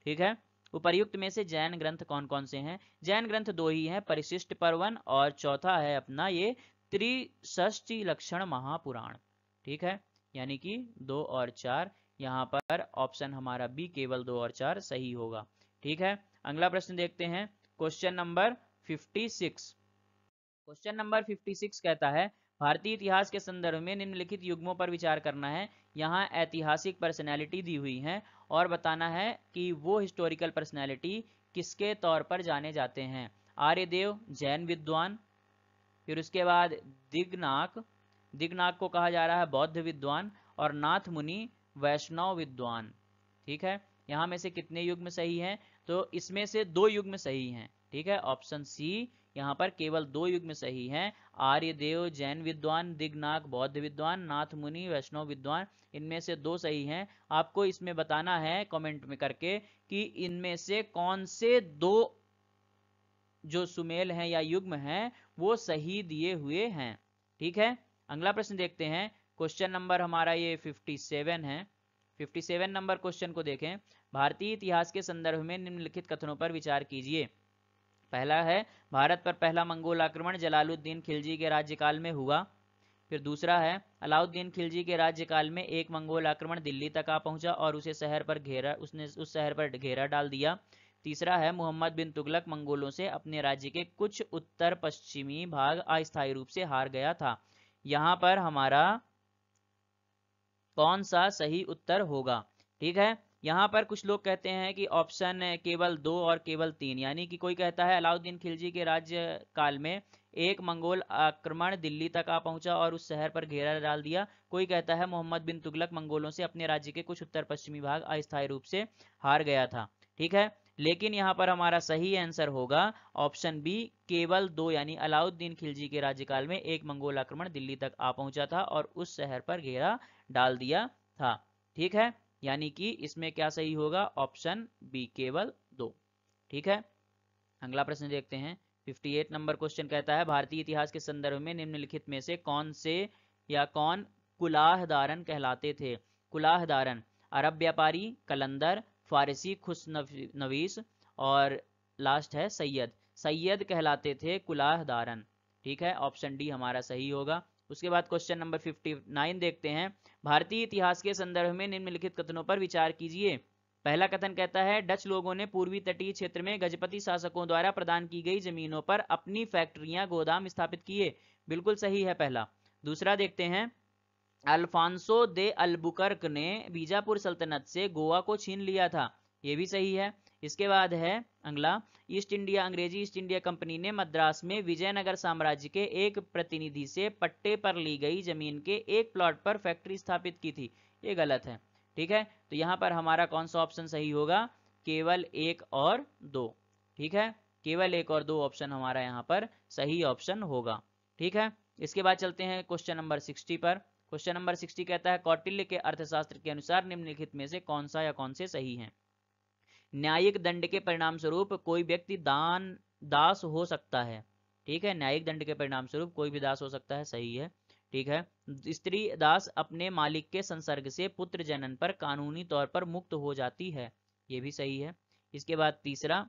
ठीक है उपर्युक्त में से जैन ग्रंथ कौन कौन से हैं जैन ग्रंथ दो ही हैं परिशिष्ट पर्वन और चौथा है अपना ये त्रिष्टी लक्षण महापुराण ठीक है यानी कि दो और चार यहाँ पर ऑप्शन हमारा बी केवल दो और चार सही होगा ठीक है अगला प्रश्न देखते हैं क्वेश्चन नंबर 56 क्वेश्चन नंबर 56 कहता है भारतीय इतिहास के संदर्भ में निम्नलिखित युग्मों पर विचार करना है यहाँ ऐतिहासिक पर्सनैलिटी दी हुई है और बताना है कि वो हिस्टोरिकल पर्सनैलिटी किसके तौर पर जाने जाते हैं आर्यदेव जैन विद्वान फिर उसके बाद दिग्नाक दिग्नाक को कहा जा रहा है बौद्ध विद्वान और नाथ मुनि वैष्णव विद्वान ठीक है यहाँ में से कितने युग में सही है तो इसमें से दो युग में सही है ठीक है ऑप्शन सी यहाँ पर केवल दो युग में सही है आर्यदेव जैन विद्वान दिग्नाक बौद्ध विद्वान नाथ मुनि वैष्णव विद्वान इनमें से दो सही हैं आपको इसमें बताना है कमेंट में करके कि इनमें से कौन से दो जो सुमेल हैं या युग्म हैं वो सही दिए हुए हैं ठीक है अगला प्रश्न देखते हैं क्वेश्चन नंबर हमारा ये 57 है 57 नंबर क्वेश्चन को देखें भारतीय इतिहास के संदर्भ में निम्नलिखित कथनों पर विचार कीजिए पहला है भारत पर पहला मंगोल आक्रमण जलालुद्दीन खिलजी के राज्यकाल में हुआ फिर दूसरा है अलाउद्दीन खिलजी के राज्यकाल में एक मंगोल आक्रमण दिल्ली तक आ पहुंचा और उसे शहर पर घेरा उसने उस शहर पर घेरा डाल दिया तीसरा है मोहम्मद बिन तुगलक मंगोलों से अपने राज्य के कुछ उत्तर पश्चिमी भाग अस्थायी रूप से हार गया था यहाँ पर हमारा कौन सा सही उत्तर होगा ठीक है यहाँ पर कुछ लोग कहते हैं कि ऑप्शन केवल दो और केवल तीन यानी कि कोई कहता है अलाउद्दीन खिलजी के राज्य काल में एक मंगोल आक्रमण दिल्ली तक आ पहुंचा और उस शहर पर घेरा डाल दिया कोई कहता है मोहम्मद बिन तुगलक मंगोलों से अपने राज्य के कुछ उत्तर पश्चिमी भाग अस्थायी रूप से हार गया था ठीक है लेकिन यहाँ पर हमारा सही आंसर होगा ऑप्शन बी केवल दो यानी अलाउद्दीन खिलजी के राज्यकाल में एक मंगोल आक्रमण दिल्ली तक आ पहुंचा था और उस शहर पर घेरा डाल दिया था ठीक है यानी कि इसमें क्या सही होगा ऑप्शन बी केवल दो ठीक है अगला प्रश्न देखते हैं 58 नंबर क्वेश्चन कहता है भारतीय इतिहास के संदर्भ में निम्नलिखित में से कौन से या कौन कुलाहदारन कहलाते थे कुलाहदारन अरब व्यापारी कलंदर फारसी खुश नवीस और लास्ट है सैयद सैयद कहलाते थे कुलाह दारन ठीक है ऑप्शन डी हमारा सही होगा उसके बाद क्वेश्चन नंबर 59 देखते हैं भारतीय इतिहास के संदर्भ में निम्नलिखित कथनों पर विचार कीजिए पहला कथन कहता है डच लोगों ने पूर्वी तटीय क्षेत्र में गजपति शासकों द्वारा प्रदान की गई जमीनों पर अपनी फैक्ट्रियां गोदाम स्थापित किए बिल्कुल सही है पहला दूसरा देखते हैं अल्फांसो दे अल्बुकर्क ने बीजापुर सल्तनत से गोवा को छीन लिया था ये भी सही है इसके बाद है अगला ईस्ट इंडिया अंग्रेजी ईस्ट इंडिया कंपनी ने मद्रास में विजयनगर साम्राज्य के एक प्रतिनिधि से पट्टे पर ली गई जमीन के एक प्लॉट पर फैक्ट्री स्थापित की थी ये गलत है ठीक है तो यहाँ पर हमारा कौन सा ऑप्शन सही होगा केवल एक और दो ठीक है केवल एक और दो ऑप्शन हमारा यहाँ पर सही ऑप्शन होगा ठीक है इसके बाद चलते हैं क्वेश्चन नंबर सिक्सटी पर क्वेश्चन नंबर सिक्सटी कहता है कौटिल्य के अर्थशास्त्र के अनुसार निम्नलिखित में से कौन सा या कौन से सही है न्यायिक दंड के परिणाम स्वरूप कोई व्यक्ति दान दास हो सकता है ठीक है न्यायिक दंड के परिणाम स्वरूप कोई भी दास हो सकता है सही है ठीक है स्त्री दास अपने मालिक के संसर्ग से पुत्र जनन पर कानूनी तौर पर मुक्त हो जाती है ये भी सही है इसके बाद तीसरा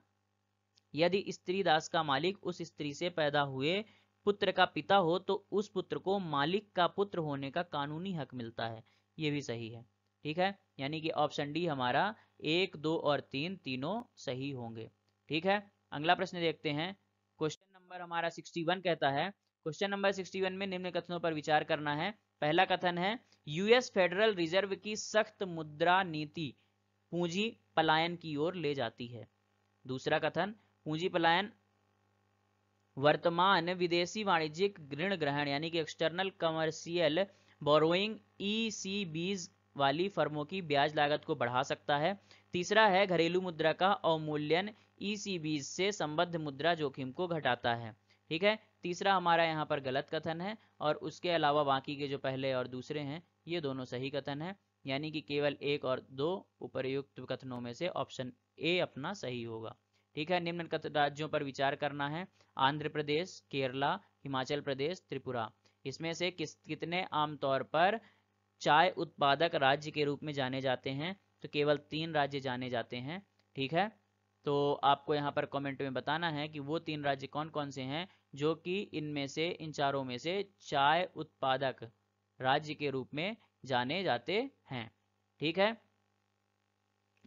यदि स्त्री दास का मालिक उस स्त्री से पैदा हुए पुत्र का पिता हो तो उस पुत्र को मालिक का पुत्र होने का कानूनी हक मिलता है ये भी सही है ठीक है यानी कि ऑप्शन डी हमारा एक दो और तीन तीनों सही होंगे ठीक है अगला प्रश्न देखते हैं क्वेश्चन नंबर हमारा 61 कहता है क्वेश्चन नंबर 61 में निम्न कथनों पर विचार करना है पहला कथन है यूएस फेडरल रिजर्व की सख्त मुद्रा नीति पूंजी पलायन की ओर ले जाती है दूसरा कथन पूंजी पलायन वर्तमान विदेशी वाणिज्यिक ऋण ग्रहण यानी कि एक्सटर्नल कमर्शियल बोरोइंग ईसीबीज वाली फर्मों की ब्याज लागत को बढ़ा सकता है तीसरा है घरेलू मुद्रा का अवमूल्यन ईसीबीज e से संबद्ध मुद्रा जोखिम को घटाता है ठीक है तीसरा हमारा यहाँ पर गलत कथन है और उसके अलावा बाकी के जो पहले और दूसरे हैं ये दोनों सही कथन है यानी कि केवल एक और दो उपरयुक्त कथनों में से ऑप्शन ए अपना सही होगा ठीक है निम्न राज्यों पर विचार करना है आंध्र प्रदेश केरला हिमाचल प्रदेश त्रिपुरा इसमें से किस कितने आमतौर पर चाय उत्पादक राज्य के रूप में जाने जाते हैं तो केवल तीन राज्य जाने जाते हैं ठीक है तो आपको यहाँ पर कमेंट में बताना है कि वो तीन राज्य कौन कौन से हैं जो कि इनमें से इन चारों में से चाय उत्पादक राज्य के रूप में जाने जाते हैं ठीक है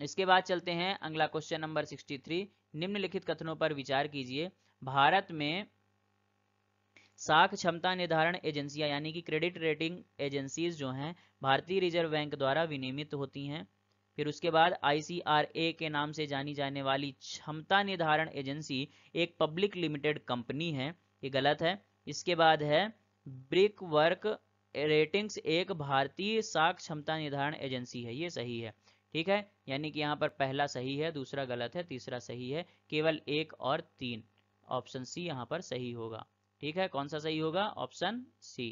इसके बाद चलते हैं अगला क्वेश्चन नंबर 63 निम्नलिखित कथनों पर विचार कीजिए भारत में साख क्षमता निर्धारण एजेंसियां यानी कि क्रेडिट रेटिंग एजेंसीज जो हैं भारतीय रिजर्व बैंक द्वारा विनियमित होती हैं फिर उसके बाद आईसीआरए के नाम से जानी जाने वाली क्षमता निर्धारण एजेंसी एक पब्लिक लिमिटेड कंपनी है ये गलत है इसके बाद है ब्रिक वर्क रेटिंग्स एक भारतीय साख क्षमता निर्धारण एजेंसी है ये सही है ठीक है यानी कि यहाँ पर पहला सही है दूसरा गलत है तीसरा सही है केवल एक और तीन ऑप्शन सी यहाँ पर सही होगा ठीक है कौन सा सही होगा ऑप्शन सी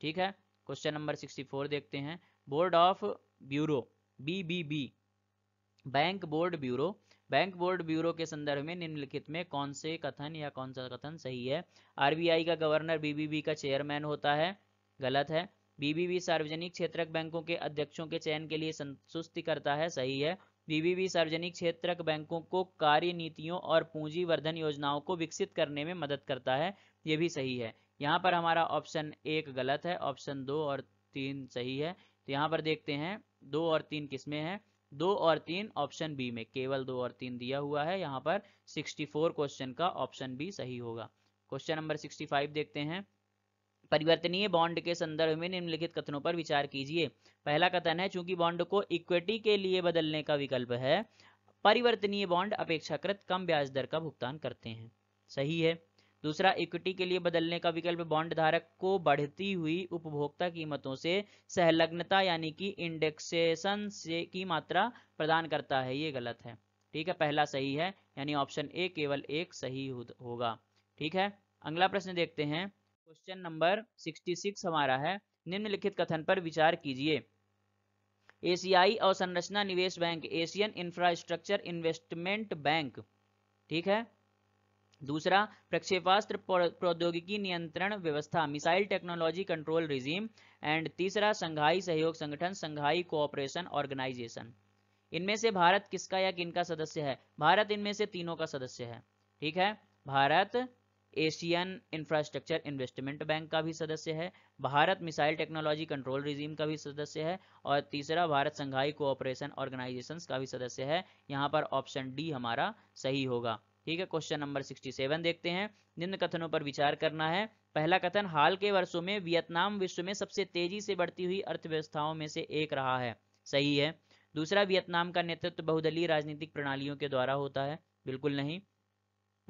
ठीक है क्वेश्चन नंबर 64 देखते हैं board of bureau BBB bank board bureau bank board bureau के संदर्भ में निम्नलिखित में कौन से कथन या कौन सा कथन सही है आरबीआई का गवर्नर बीबीबी का चेयरमैन होता है गलत है बीबीबी सार्वजनिक क्षेत्रक बैंकों के अध्यक्षों के चयन के लिए संतुष्टि करता है सही है बीबीबी सार्वजनिक क्षेत्रक बैंकों को कार्य नीतियों और पूंजी वर्धन योजनाओं को विकसित करने में मदद करता है ये भी सही है यहाँ पर हमारा ऑप्शन एक गलत है ऑप्शन दो और तीन सही है तो यहाँ पर देखते हैं दो और तीन किसमें है दो और तीन ऑप्शन बी में केवल दो और तीन दिया हुआ है यहाँ पर 64 क्वेश्चन का ऑप्शन बी सही होगा क्वेश्चन नंबर 65 देखते हैं परिवर्तनीय बॉन्ड के संदर्भ में निम्नलिखित कथनों पर विचार कीजिए पहला कथन है चूंकि बॉन्ड को इक्विटी के लिए बदलने का विकल्प है परिवर्तनीय बॉन्ड अपेक्षाकृत कम ब्याज दर का भुगतान करते हैं सही है दूसरा इक्विटी के लिए बदलने का विकल्प बॉन्ड धारक को बढ़ती हुई उपभोक्ता कीमतों से सहलग्नता यानी कि इंडेक्सेशन से की मात्रा प्रदान करता है ये गलत है ठीक है पहला सही है यानी ऑप्शन ए केवल एक सही होगा ठीक है अगला प्रश्न देखते हैं क्वेश्चन नंबर 66 हमारा है निम्नलिखित कथन पर विचार कीजिए एशियाई अवसंरचना निवेश bank Asian infrastructure investment bank ठीक है दूसरा प्रक्षेपास्त्र प्रौद्योगिकी नियंत्रण व्यवस्था missile technology control regime and तीसरा संघाई सहयोग संगठन संघाई कोऑपरेशन ऑर्गेनाइजेशन इनमें से भारत किसका या किनका सदस्य है भारत इनमें से तीनों का सदस्य है ठीक है Bharat Asian infrastructure investment bank का भी सदस्य है Bharat missile technology control regime का भी सदस्य है और तीसरा भारत संघाई कोऑपरेशन ऑर्गेनाइजेशन का भी सदस्य है यहाँ पर ऑप्शन डी हमारा सही होगा ठीक है क्वेश्चन नंबर 67 देखते हैं निम्न कथनों पर विचार करना है पहला कथन हाल के वर्षों में वियतनाम विश्व में सबसे तेजी से बढ़ती हुई अर्थव्यवस्थाओं में से एक रहा है सही है दूसरा वियतनाम का नेतृत्व बहुदलीय राजनीतिक प्रणालियों के द्वारा होता है बिल्कुल नहीं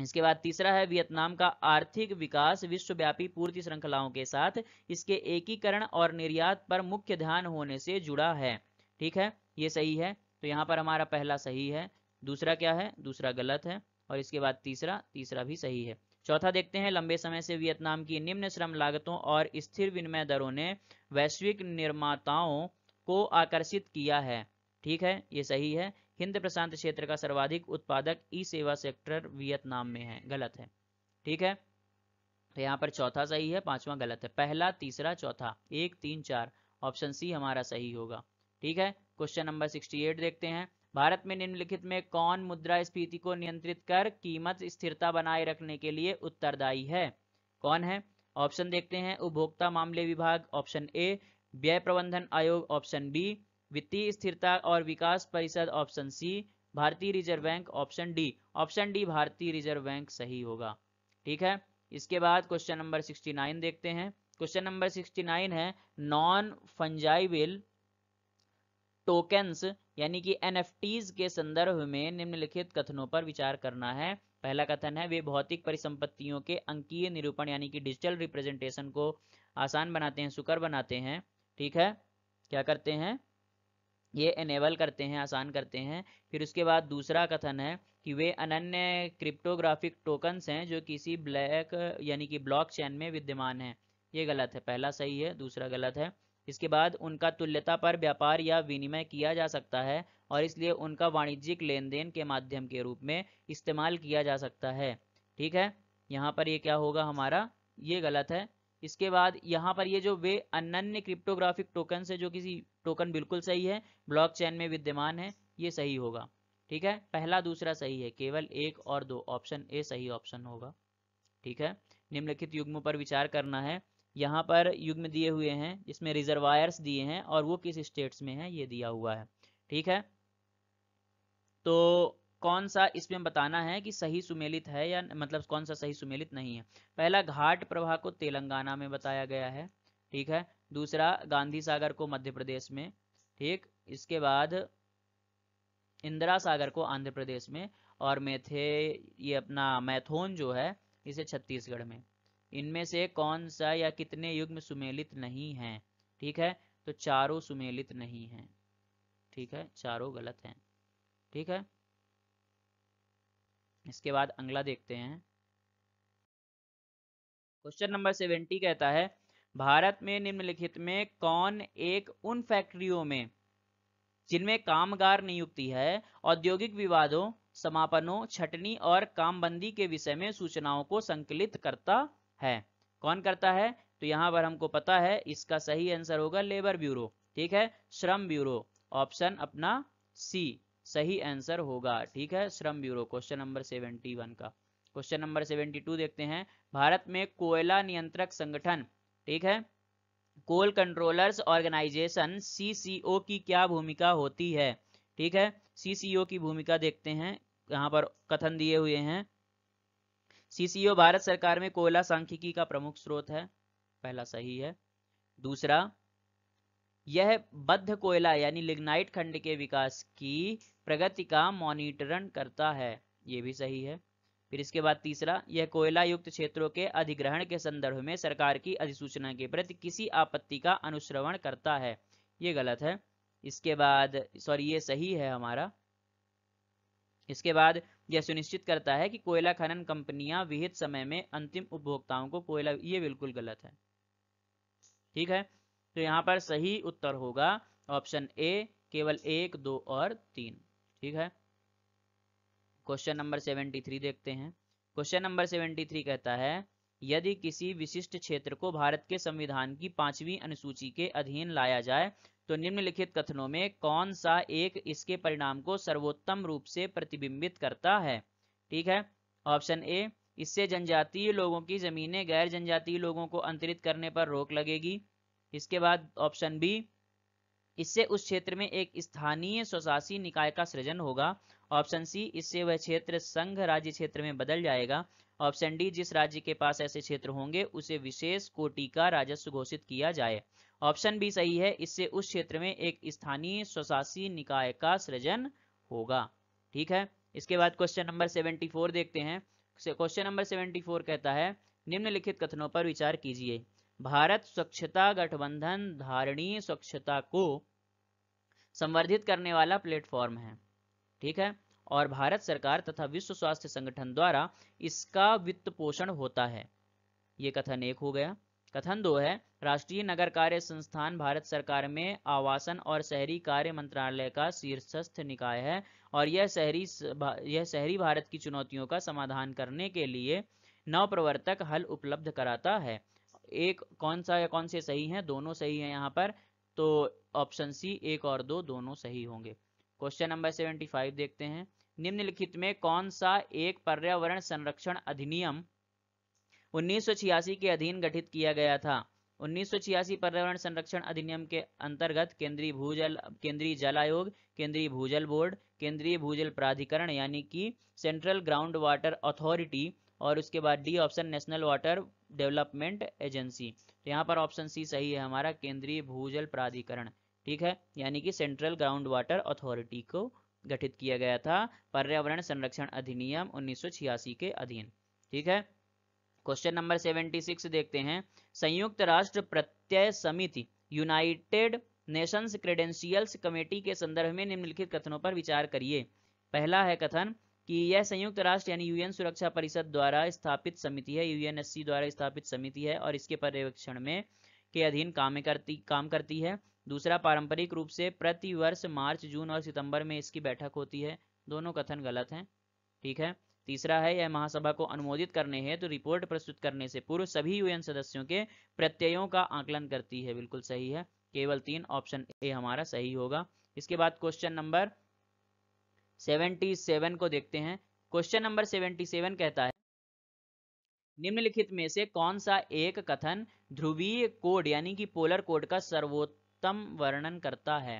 इसके बाद तीसरा है वियतनाम का आर्थिक विकास विश्वव्यापी पूर्ति श्रृंखलाओं के साथ इसके एकीकरण और निर्यात पर मुख्य ध्यान होने से जुड़ा है ठीक है ये सही है तो यहाँ पर हमारा पहला सही है दूसरा क्या है दूसरा गलत है और इसके बाद तीसरा तीसरा भी सही है चौथा देखते हैं लंबे समय से वियतनाम की निम्न श्रम लागतों और स्थिर विनिमय दरों ने वैश्विक निर्माताओं को आकर्षित किया है ठीक है ये सही है हिंद प्रशांत क्षेत्र का सर्वाधिक उत्पादक ई सेवा सेक्टर वियतनाम में है गलत है ठीक है तो यहाँ पर चौथा सही है पांचवा गलत है पहला तीसरा चौथा एक तीन चार ऑप्शन सी हमारा सही होगा ठीक है क्वेश्चन नंबर 68 देखते हैं भारत में निम्नलिखित में कौन मुद्रा स्फीति को नियंत्रित कर कीमत स्थिरता बनाए रखने के लिए उत्तरदायी है कौन है ऑप्शन देखते हैं उपभोक्ता मामले विभाग ऑप्शन ए व्यय प्रबंधन आयोग ऑप्शन बी वित्तीय स्थिरता और विकास परिषद ऑप्शन सी भारतीय reserve bank option D option D भारतीय रिजर्व बैंक सही होगा ठीक है इसके बाद क्वेश्चन नंबर 69 देखते हैं क्वेश्चन नंबर 69 है नॉन फंजाइबल टोकन्स यानी कि एन के संदर्भ में निम्नलिखित कथनों पर विचार करना है पहला कथन है वे भौतिक परिसंपत्तियों के अंकीय निरूपण यानी कि डिजिटल रिप्रेजेंटेशन को आसान बनाते हैं सुकर बनाते हैं ठीक है क्या करते हैं ये एनेबल करते हैं आसान करते हैं फिर उसके बाद दूसरा कथन है कि वे अनन्य क्रिप्टोग्राफिक टोकन्स हैं जो किसी ब्लैक यानी कि ब्लॉकचेन में विद्यमान हैं ये गलत है पहला सही है दूसरा गलत है इसके बाद उनका तुल्यता पर व्यापार या विनिमय किया जा सकता है और इसलिए उनका वाणिज्यिक लेन देन के माध्यम के रूप में इस्तेमाल किया जा सकता है ठीक है यहाँ पर ये क्या होगा हमारा ये गलत है इसके बाद यहाँ पर ये जो वे अनन्य क्रिप्टोग्राफिक टोकन से जो किसी टोकन बिल्कुल सही है ब्लॉकचेन में विद्यमान है ये सही होगा ठीक है पहला दूसरा सही है केवल एक और दो ऑप्शन ए सही ऑप्शन होगा ठीक है निम्नलिखित युग्म पर विचार करना है यहाँ पर युग्म दिए हुए हैं जिसमें रिजर्वायर्स दिए हैं और वो किस स्टेट्स में है ये दिया हुआ है ठीक है तो कौन सा इसमें बताना है कि सही सुमेलित है या मतलब कौन सा सही सुमेलित नहीं है पहला घाट प्रवाह को तेलंगाना में बताया गया है ठीक है दूसरा गांधी सागर को मध्य प्रदेश में ठीक इसके बाद इंदिरा सागर को आंध्र प्रदेश में और मैथे ये अपना मैथोन जो है इसे छत्तीसगढ़ में इनमें से कौन सा या कितने युग्म सुमेलित नहीं है ठीक है तो चारों सुमेलित नहीं है ठीक है चारों गलत हैं ठीक है इसके बाद अगला देखते हैं क्वेश्चन नंबर सेवेंटी कहता है भारत में निम्नलिखित में कौन एक उन फैक्ट्रियों में जिनमें कामगार नियुक्ति है औद्योगिक विवादों समापनों छटनी और कामबंदी के विषय में सूचनाओं को संकलित करता है कौन करता है तो यहां पर हमको पता है इसका सही आंसर होगा लेबर ब्यूरो ठीक है श्रम ब्यूरो ऑप्शन अपना सी सही आंसर होगा ठीक है श्रम bureau question number seventy one का क्वेश्चन नंबर सेवेंटी टू देखते हैं भारत में कोयला नियंत्रक संगठन ठीक है कोल कंट्रोलर्स ऑर्गेनाइजेशन सीसीओ की क्या भूमिका होती है ठीक है सीसीओ की भूमिका देखते हैं यहाँ पर कथन दिए हुए हैं सीसीओ भारत सरकार में कोयला सांख्यिकी का प्रमुख स्रोत है पहला सही है दूसरा यह बद्ध कोयला यानी लिग्नाइट खंड के विकास की प्रगति का मॉनिटरन करता है ये भी सही है फिर इसके बाद तीसरा यह कोयला युक्त क्षेत्रों के अधिग्रहण के संदर्भ में सरकार की अधिसूचना के प्रति किसी आपत्ति का अनुश्रवण करता है ये गलत है इसके बाद सॉरी ये सही है हमारा इसके बाद यह सुनिश्चित करता है कि कोयला खनन कंपनियां विहित समय में अंतिम उपभोक्ताओं को कोयला ये बिल्कुल गलत है ठीक है तो यहाँ पर सही उत्तर होगा ऑप्शन ए केवल एक दो और तीन ठीक है क्वेश्चन नंबर 73 देखते हैं क्वेश्चन नंबर 73 कहता है यदि किसी विशिष्ट क्षेत्र को भारत के संविधान की पांचवी अनुसूची के अधीन लाया जाए तो निम्नलिखित कथनों में कौन सा एक इसके परिणाम को सर्वोत्तम रूप से प्रतिबिंबित करता है ठीक है ऑप्शन ए इससे जनजातीय लोगों की जमीनें गैर जनजातीय लोगों को अंतरित करने पर रोक लगेगी इसके बाद ऑप्शन बी इससे उस क्षेत्र में एक स्थानीय स्वशासी निकाय का सृजन होगा ऑप्शन सी इससे वह क्षेत्र संघ राज्य क्षेत्र में बदल जाएगा ऑप्शन डी जिस राज्य के पास ऐसे क्षेत्र होंगे उसे विशेष कोटि का राजस्व घोषित किया जाए ऑप्शन बी सही है इससे उस क्षेत्र में एक स्थानीय स्वशासी निकाय का सृजन होगा ठीक है इसके बाद क्वेश्चन नंबर 74 देखते हैं क्वेश्चन नंबर 74 कहता है निम्नलिखित कथनों पर विचार कीजिए भारत स्वच्छता गठबंधन धारणीय स्वच्छता को संवर्धित करने वाला प्लेटफॉर्म है ठीक है और भारत सरकार तथा विश्व स्वास्थ्य संगठन द्वारा इसका वित्त पोषण होता है ये कथन एक हो गया कथन दो है राष्ट्रीय नगर कार्य संस्थान भारत सरकार में आवासन और शहरी कार्य मंत्रालय का शीर्षस्थ निकाय है और यह शहरी यह शहरी भारत की चुनौतियों का समाधान करने के लिए नव प्रवर्तक हल उपलब्ध कराता है एक कौन सा या कौन से सही है दोनों सही है यहाँ पर तो ऑप्शन सी एक और दो दोनों सही होंगे क्वेश्चन नंबर 75 देखते हैं निम्नलिखित में कौन सा एक पर्यावरण संरक्षण अधिनियम उन्नीस के अधीन गठित किया गया था उन्नीस पर्यावरण संरक्षण अधिनियम के अंतर्गत केंद्रीय भूजल केंद्रीय जल आयोग केंद्रीय भूजल बोर्ड केंद्रीय भूजल प्राधिकरण यानी कि सेंट्रल ग्राउंड वाटर अथॉरिटी और उसके बाद D option national water development agency तो यहाँ पर ऑप्शन सी सही है हमारा केंद्रीय भूजल प्राधिकरण ठीक है यानी कि सेंट्रल ग्राउंड वाटर अथॉरिटी को गठित किया गया था पर्यावरण संरक्षण अधिनियम उन्नीस के अधीन ठीक है क्वेश्चन नंबर 76 देखते हैं संयुक्त राष्ट्र प्रत्यय समिति यूनाइटेड नेशंस क्रेडेंशियल्स कमेटी के संदर्भ में निम्नलिखित कथनों पर विचार करिए पहला है कथन कि यह संयुक्त राष्ट्र यानी यूएन सुरक्षा परिषद द्वारा स्थापित समिति है यूएनएससी द्वारा स्थापित समिति है और इसके पर्यवेक्षण में के अधीन काम करती काम करती है दूसरा पारंपरिक रूप से प्रति वर्ष मार्च जून और सितंबर में इसकी बैठक होती है दोनों कथन गलत हैं ठीक है तीसरा है यह महासभा को अनुमोदित करने है तो रिपोर्ट प्रस्तुत करने से पूर्व सभी यूएन सदस्यों के प्रत्ययों का आकलन करती है बिल्कुल सही है केवल तीन ऑप्शन ए हमारा सही होगा इसके बाद क्वेश्चन नंबर 77 को देखते हैं क्वेश्चन नंबर 77 कहता है निम्नलिखित में से कौन सा एक कथन ध्रुवीय कोड यानी कि पोलर कोड का सर्वोत्तम वर्णन करता है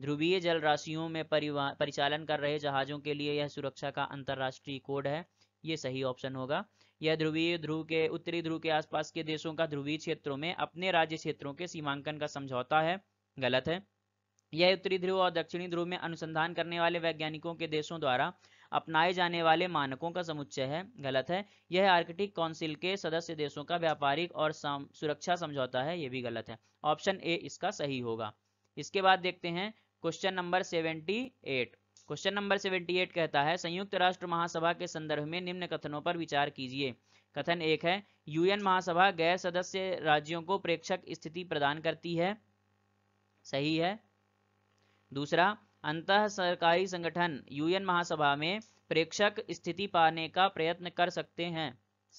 ध्रुवीय जल राशियों में परिचालन कर रहे जहाजों के लिए यह सुरक्षा का अंतरराष्ट्रीय कोड है ये सही ऑप्शन होगा यह ध्रुवीय ध्रुव के उत्तरी ध्रुव के आसपास के देशों का ध्रुवीय क्षेत्रों में अपने राज्य क्षेत्रों के सीमांकन का समझौता है गलत है यह उत्तरी ध्रुव और दक्षिणी ध्रुव में अनुसंधान करने वाले वैज्ञानिकों के देशों द्वारा अपनाए जाने वाले मानकों का समुच्चय है गलत है यह आर्कटिक काउंसिल के सदस्य देशों का व्यापारिक और सुरक्षा समझौता है यह भी गलत है ऑप्शन ए इसका सही होगा इसके बाद देखते हैं question number seventy eight question number seventy eight कहता है संयुक्त राष्ट्र महासभा के संदर्भ में निम्न कथनों पर विचार कीजिए कथन एक है यूएन महासभा गैर सदस्य राज्यों को प्रेक्षक स्थिति प्रदान करती है सही है दूसरा अंत सरकारी संगठन यूएन महासभा में प्रेक्षक स्थिति पाने का प्रयत्न कर सकते हैं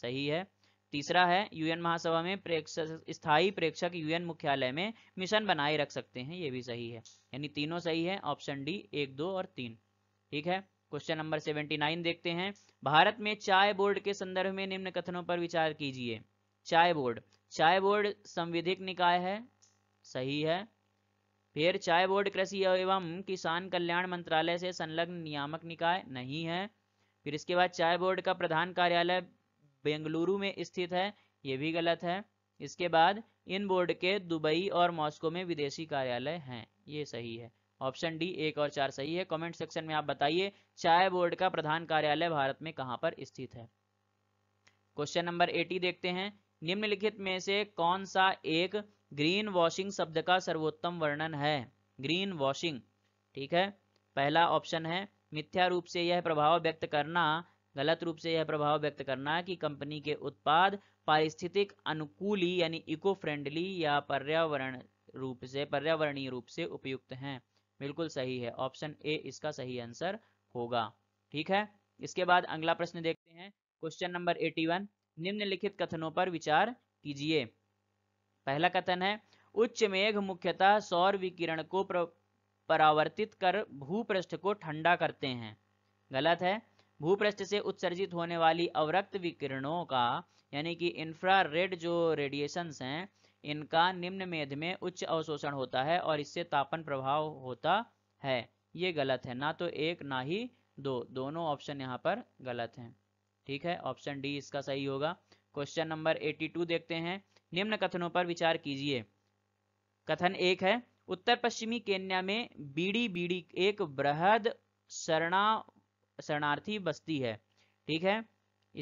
सही है तीसरा है यूएन महासभा में प्रेक्षक स्थायी प्रेक्षक यूएन मुख्यालय में मिशन बनाए रख सकते हैं ये भी सही है यानी तीनों सही है ऑप्शन डी एक दो और तीन ठीक है क्वेश्चन नंबर सेवेंटी नाइन देखते हैं भारत में चाय बोर्ड के संदर्भ में निम्न कथनों पर विचार कीजिए चाय बोर्ड चाय बोर्ड संविधिक निकाय है सही है फिर चाय बोर्ड कृषि एवं किसान कल्याण मंत्रालय से संलग्न नियामक निकाय नहीं है फिर इसके बाद चाय बोर्ड का प्रधान कार्यालय बेंगलुरु में स्थित है ये भी गलत है इसके बाद इन बोर्ड के दुबई और मॉस्को में विदेशी कार्यालय हैं ये सही है ऑप्शन डी एक और चार सही है कमेंट सेक्शन में आप बताइए चाय बोर्ड का प्रधान कार्यालय भारत में कहां पर स्थित है क्वेश्चन नंबर एटी देखते हैं निम्नलिखित में से कौन सा एक ग्रीन वॉशिंग शब्द का सर्वोत्तम वर्णन है ग्रीन वॉशिंग ठीक है पहला ऑप्शन है मिथ्या रूप से यह प्रभाव व्यक्त करना गलत रूप से यह प्रभाव व्यक्त करना कि कंपनी के उत्पाद पारिस्थितिक अनुकूली यानी इको फ्रेंडली या पर्यावरण रूप से पर्यावरणीय रूप से उपयुक्त हैं बिल्कुल सही है ऑप्शन ए इसका सही आंसर होगा ठीक है इसके बाद अगला प्रश्न देखते हैं क्वेश्चन नंबर 81 निम्नलिखित कथनों पर विचार कीजिए पहला कथन है उच्च मेघ मुख्यतः सौर विकिरण को परावर्तित कर भूपृष्ठ को ठंडा करते हैं गलत है भूपृष्ठ से उत्सर्जित होने वाली अवरक्त विकिरणों का यानी कि इंफ्रा जो रेडिएशन हैं इनका निम्न मेध में उच्च अवशोषण होता है और इससे तापन प्रभाव होता है ये गलत है ना तो एक ना ही दो दोनों ऑप्शन यहाँ पर गलत हैं ठीक है ऑप्शन डी इसका सही होगा क्वेश्चन नंबर 82 देखते हैं निम्न कथनों पर विचार कीजिए कथन एक है उत्तर पश्चिमी केन्या में बीड़ी बीड़ी एक बृहद शरणा शरणार्थी बस्ती है ठीक है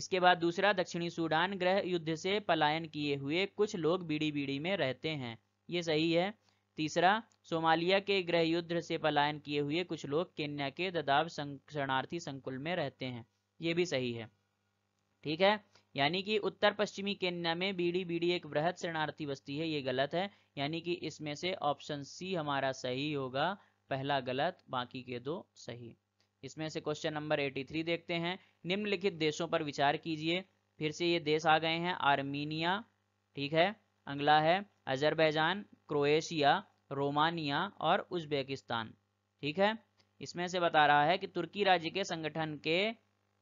इसके बाद दूसरा दक्षिणी सूडान ग्रह युद्ध से पलायन किए हुए कुछ लोग बीड़ी बीड़ी में रहते हैं ये सही है तीसरा सोमालिया के ग्रह युद्ध से पलायन किए हुए कुछ लोग केन्या के ददाब शरणार्थी संकुल में रहते हैं ये भी सही है ठीक है यानी कि उत्तर पश्चिमी केन्या में बीड़ी बीड़ी एक बृहद शरणार्थी बस्ती है ये गलत है यानी कि इसमें से ऑप्शन सी हमारा सही होगा पहला गलत बाकी के दो सही इसमें से क्वेश्चन नंबर 83 देखते हैं निम्नलिखित देशों पर विचार कीजिए फिर से ये देश आ गए हैं आर्मीनिया ठीक है अगला है अजरबैजान क्रोएशिया रोमानिया और उज्बेकिस्तान ठीक है इसमें से बता रहा है कि तुर्की राज्य के संगठन के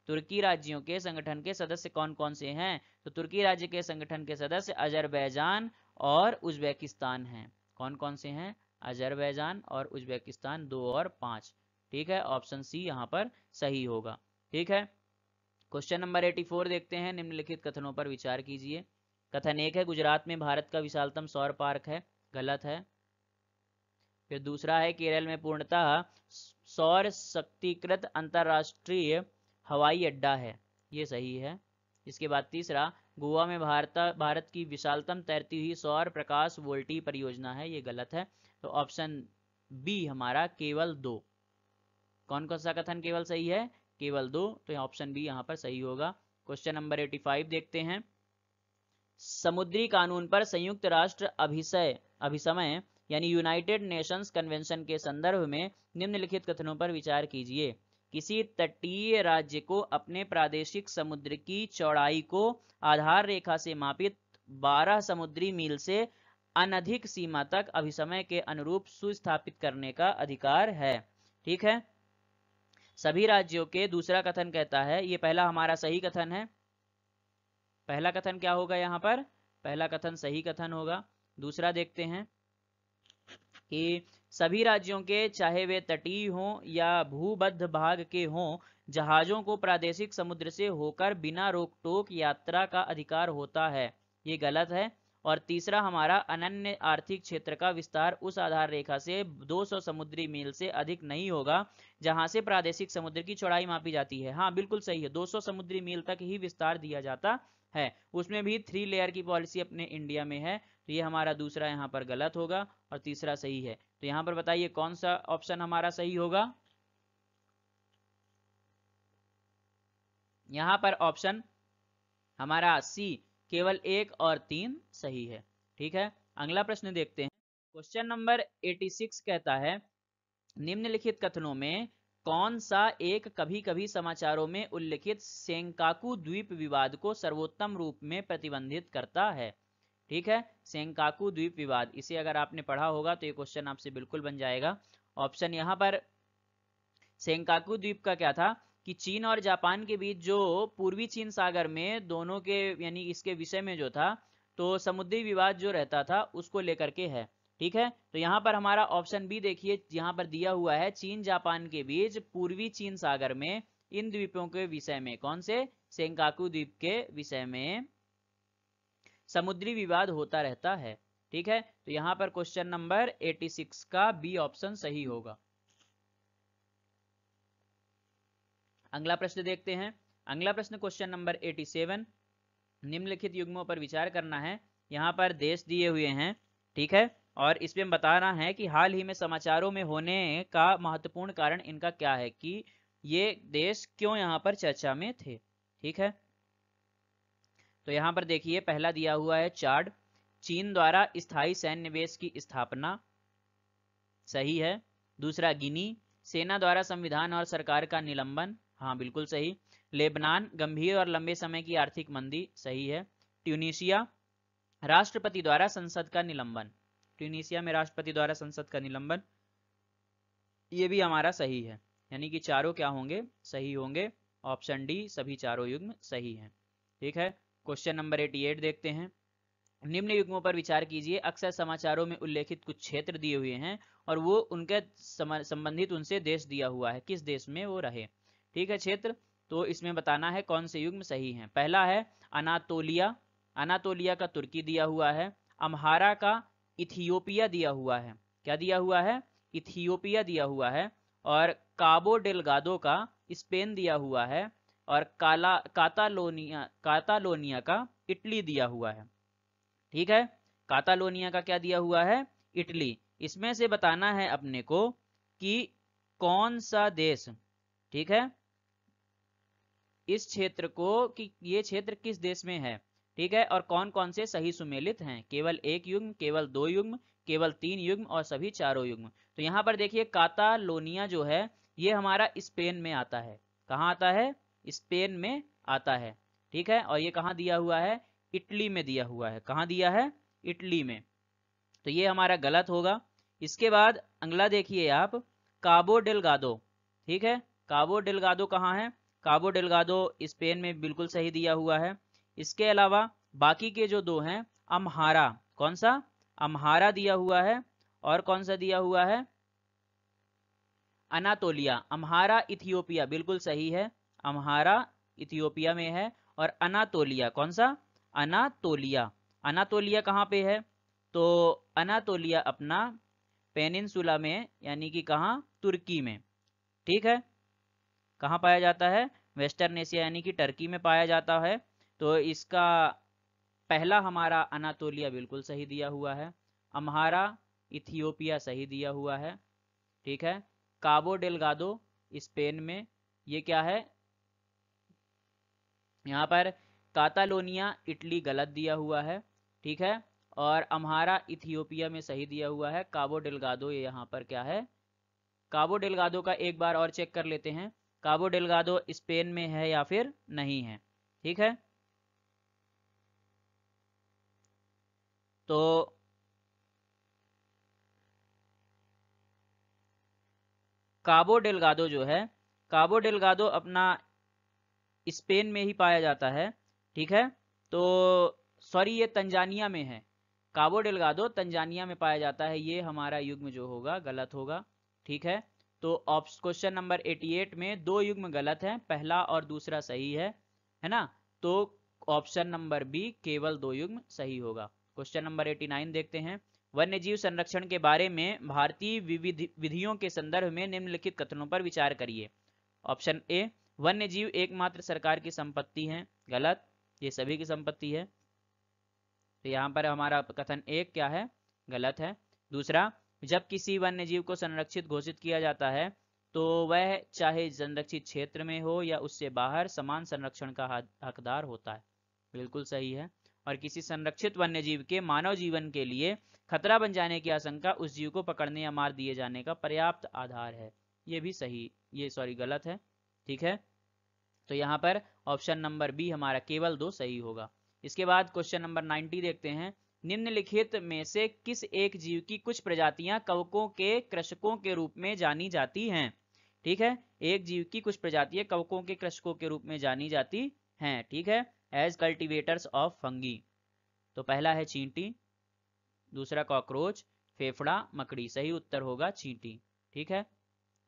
तुर्की राज्यों के संगठन के सदस्य कौन कौन से हैं तो तुर्की राज्य के संगठन के सदस्य अजरबैजान और उज्बेकिस्तान हैं कौन कौन से हैं अजरबैजान और उज्बेकिस्तान दो और पांच ठीक है ऑप्शन सी यहाँ पर सही होगा ठीक है क्वेश्चन नंबर 84 देखते हैं निम्नलिखित कथनों पर विचार कीजिए कथन एक है गुजरात में भारत का विशालतम सौर पार्क है गलत है फिर दूसरा है केरल में पूर्णतः सौर शक्तिकृत अंतर्राष्ट्रीय हवाई अड्डा है ये सही है इसके बाद तीसरा गोवा में भारत भारत की विशालतम तैरती हुई सौर प्रकाश वोल्टी परियोजना है ये गलत है तो ऑप्शन बी हमारा केवल दो कौन कौन सा कथन केवल सही है केवल दो तो ऑप्शन बी यहाँ पर सही होगा क्वेश्चन नंबर 85 देखते हैं समुद्री कानून पर संयुक्त राष्ट्र अभिषय अभिसमय यानी यूनाइटेड नेशंस कन्वेंशन के संदर्भ में निम्नलिखित कथनों पर विचार कीजिए किसी तटीय राज्य को अपने प्रादेशिक समुद्र की चौड़ाई को आधार रेखा से मापित 12 समुद्री मील से अनधिक सीमा तक अभिसमय के अनुरूप सुस्थापित करने का अधिकार है ठीक है सभी राज्यों के दूसरा कथन कहता है ये पहला हमारा सही कथन है पहला कथन क्या होगा यहाँ पर पहला कथन सही कथन होगा दूसरा देखते हैं कि सभी राज्यों के चाहे वे तटीय हों या भूबद्ध भाग के हों जहाजों को प्रादेशिक समुद्र से होकर बिना रोक टोक यात्रा का अधिकार होता है ये गलत है और तीसरा हमारा अनन्य आर्थिक क्षेत्र का विस्तार उस आधार रेखा से 200 समुद्री मील से अधिक नहीं होगा जहां से प्रादेशिक समुद्र की चौड़ाई मापी जाती है हाँ बिल्कुल सही है 200 समुद्री मील तक ही विस्तार दिया जाता है उसमें भी थ्री लेयर की पॉलिसी अपने इंडिया में है तो ये हमारा दूसरा यहाँ पर गलत होगा और तीसरा सही है तो यहां पर बताइए कौन सा ऑप्शन हमारा सही होगा यहां पर ऑप्शन हमारा सी केवल एक और तीन सही है ठीक है अगला प्रश्न देखते हैं क्वेश्चन नंबर 86 कहता है निम्नलिखित कथनों में कौन सा एक कभी कभी समाचारों में उल्लिखित सेंकाकू द्वीप विवाद को सर्वोत्तम रूप में प्रतिबंधित करता है ठीक है सेंकाकू द्वीप विवाद इसे अगर आपने पढ़ा होगा तो ये क्वेश्चन आपसे बिल्कुल बन जाएगा ऑप्शन यहाँ पर सेंकाकू द्वीप का क्या था कि चीन और जापान के बीच जो पूर्वी चीन सागर में दोनों के यानी इसके विषय में जो था तो समुद्री विवाद जो रहता था उसको लेकर के है ठीक है तो यहाँ पर हमारा ऑप्शन बी देखिए यहाँ पर दिया हुआ है चीन जापान के बीच पूर्वी चीन सागर में इन द्वीपों के विषय में कौन से सेंकाकू द्वीप के विषय में समुद्री विवाद होता रहता है ठीक है तो यहां पर क्वेश्चन नंबर 86 का बी ऑप्शन सही होगा अगला प्रश्न देखते हैं अगला प्रश्न क्वेश्चन नंबर 87 निम्नलिखित युग्मों पर विचार करना है यहाँ पर देश दिए हुए हैं ठीक है और इसमें बताना है कि हाल ही में समाचारों में होने का महत्वपूर्ण कारण इनका क्या है कि ये देश क्यों यहाँ पर चर्चा में थे ठीक है तो यहाँ पर देखिए पहला दिया हुआ है चार्ड चीन द्वारा स्थायी सैन्य बेस की स्थापना सही है दूसरा गिनी सेना द्वारा संविधान और सरकार का निलंबन हाँ बिल्कुल सही लेबनान गंभीर और लंबे समय की आर्थिक मंदी सही है ट्यूनिशिया राष्ट्रपति द्वारा संसद का निलंबन ट्यूनिशिया में राष्ट्रपति द्वारा संसद का निलंबन ये भी हमारा सही है यानी कि चारों क्या होंगे सही होंगे ऑप्शन डी सभी चारों युग्म सही हैं ठीक है क्वेश्चन नंबर 88 देखते हैं निम्न युग्मों पर विचार कीजिए अक्सर समाचारों में उल्लेखित कुछ क्षेत्र दिए हुए हैं और वो उनके संबंधित उनसे देश दिया हुआ है किस देश में वो रहे ठीक है क्षेत्र तो इसमें बताना है कौन से युग्म सही हैं पहला है अनातोलिया अनातोलिया का तुर्की दिया हुआ है अमहारा का इथियोपिया दिया हुआ है क्या दिया हुआ है इथियोपिया दिया हुआ है और काबो डेलगादो का स्पेन दिया हुआ है और काला कातालोनिया कातालोनिया का इटली दिया हुआ है ठीक है कातालोनिया का क्या दिया हुआ है इटली इसमें से बताना है अपने को कि कौन सा देश ठीक है इस क्षेत्र को कि ये क्षेत्र किस देश में है ठीक है और कौन कौन से सही सुमेलित हैं केवल एक युग्म केवल दो युग्म केवल तीन युग्म और सभी चारों युग्म तो यहाँ पर देखिए कातालोनिया जो है ये हमारा स्पेन में आता है कहाँ आता है स्पेन में आता है ठीक है और ये कहाँ दिया हुआ है इटली में दिया हुआ है कहाँ दिया है इटली में तो ये हमारा गलत होगा इसके बाद अगला देखिए आप काबो डेलगाडो ठीक है काबो डेलगाडो कहाँ है काबो डेलगाडो स्पेन में बिल्कुल सही दिया हुआ है इसके अलावा बाकी के जो दो हैं अमहारा कौन सा अमहारा दिया हुआ है और कौन सा दिया हुआ है अनातोलिया अमहारा इथियोपिया बिल्कुल सही है अमहारा इथियोपिया में है और अनातोलिया कौन सा अनातोलिया अनातोलिया कहाँ पे है तो अनातोलिया अपना पेनिनसुला में यानी कि कहाँ तुर्की में ठीक है कहाँ पाया जाता है वेस्टर्न एशिया यानी कि टर्की में पाया जाता है तो इसका पहला हमारा अनातोलिया बिल्कुल सही दिया हुआ है अमहारा इथियोपिया सही दिया हुआ है ठीक है काबो डेलगादो स्पेन में ये क्या है यहाँ पर कातालोनिया इटली गलत दिया हुआ है ठीक है और अमहारा इथियोपिया में सही दिया हुआ है काबो डेलगादो ये यहाँ पर क्या है काबो डेलगादो का एक बार और चेक कर लेते हैं काबो डेलगादो स्पेन में है या फिर नहीं है ठीक है तो काबो डेलगादो जो है काबो डेलगादो अपना स्पेन में ही पाया जाता है ठीक है तो सॉरी ये तंजानिया में है काबो डेलगा तंजानिया में पाया जाता है ये हमारा युग्म जो होगा गलत होगा ठीक है तो ऑप्शन क्वेश्चन नंबर 88 में दो युग्म गलत है पहला और दूसरा सही है है ना तो ऑप्शन नंबर बी केवल दो युग्म सही होगा क्वेश्चन नंबर 89 देखते हैं वन्य जीव संरक्षण के बारे में भारतीय विधियों के संदर्भ में निम्नलिखित कथनों पर विचार करिए ऑप्शन ए वन्य जीव एकमात्र सरकार की संपत्ति है गलत ये सभी की संपत्ति है तो यहाँ पर हमारा कथन एक क्या है गलत है दूसरा जब किसी वन्य जीव को संरक्षित घोषित किया जाता है तो वह चाहे संरक्षित क्षेत्र में हो या उससे बाहर समान संरक्षण का हकदार होता है बिल्कुल सही है और किसी संरक्षित वन्य जीव के मानव जीवन के लिए खतरा बन जाने की आशंका उस जीव को पकड़ने या मार दिए जाने का पर्याप्त आधार है ये भी सही ये सॉरी गलत है ठीक है तो यहाँ पर ऑप्शन नंबर बी हमारा केवल दो सही होगा इसके बाद क्वेश्चन नंबर 90 देखते हैं निम्नलिखित में से किस एक जीव की कुछ प्रजातियां कवकों के कृषकों के रूप में जानी जाती हैं ठीक है एक जीव की कुछ प्रजातियां कवकों के कृषकों के रूप में जानी जाती हैं ठीक है एज कल्टिवेटर्स ऑफ फंगी तो पहला है चींटी दूसरा कॉकरोच फेफड़ा मकड़ी सही उत्तर होगा चींटी ठीक है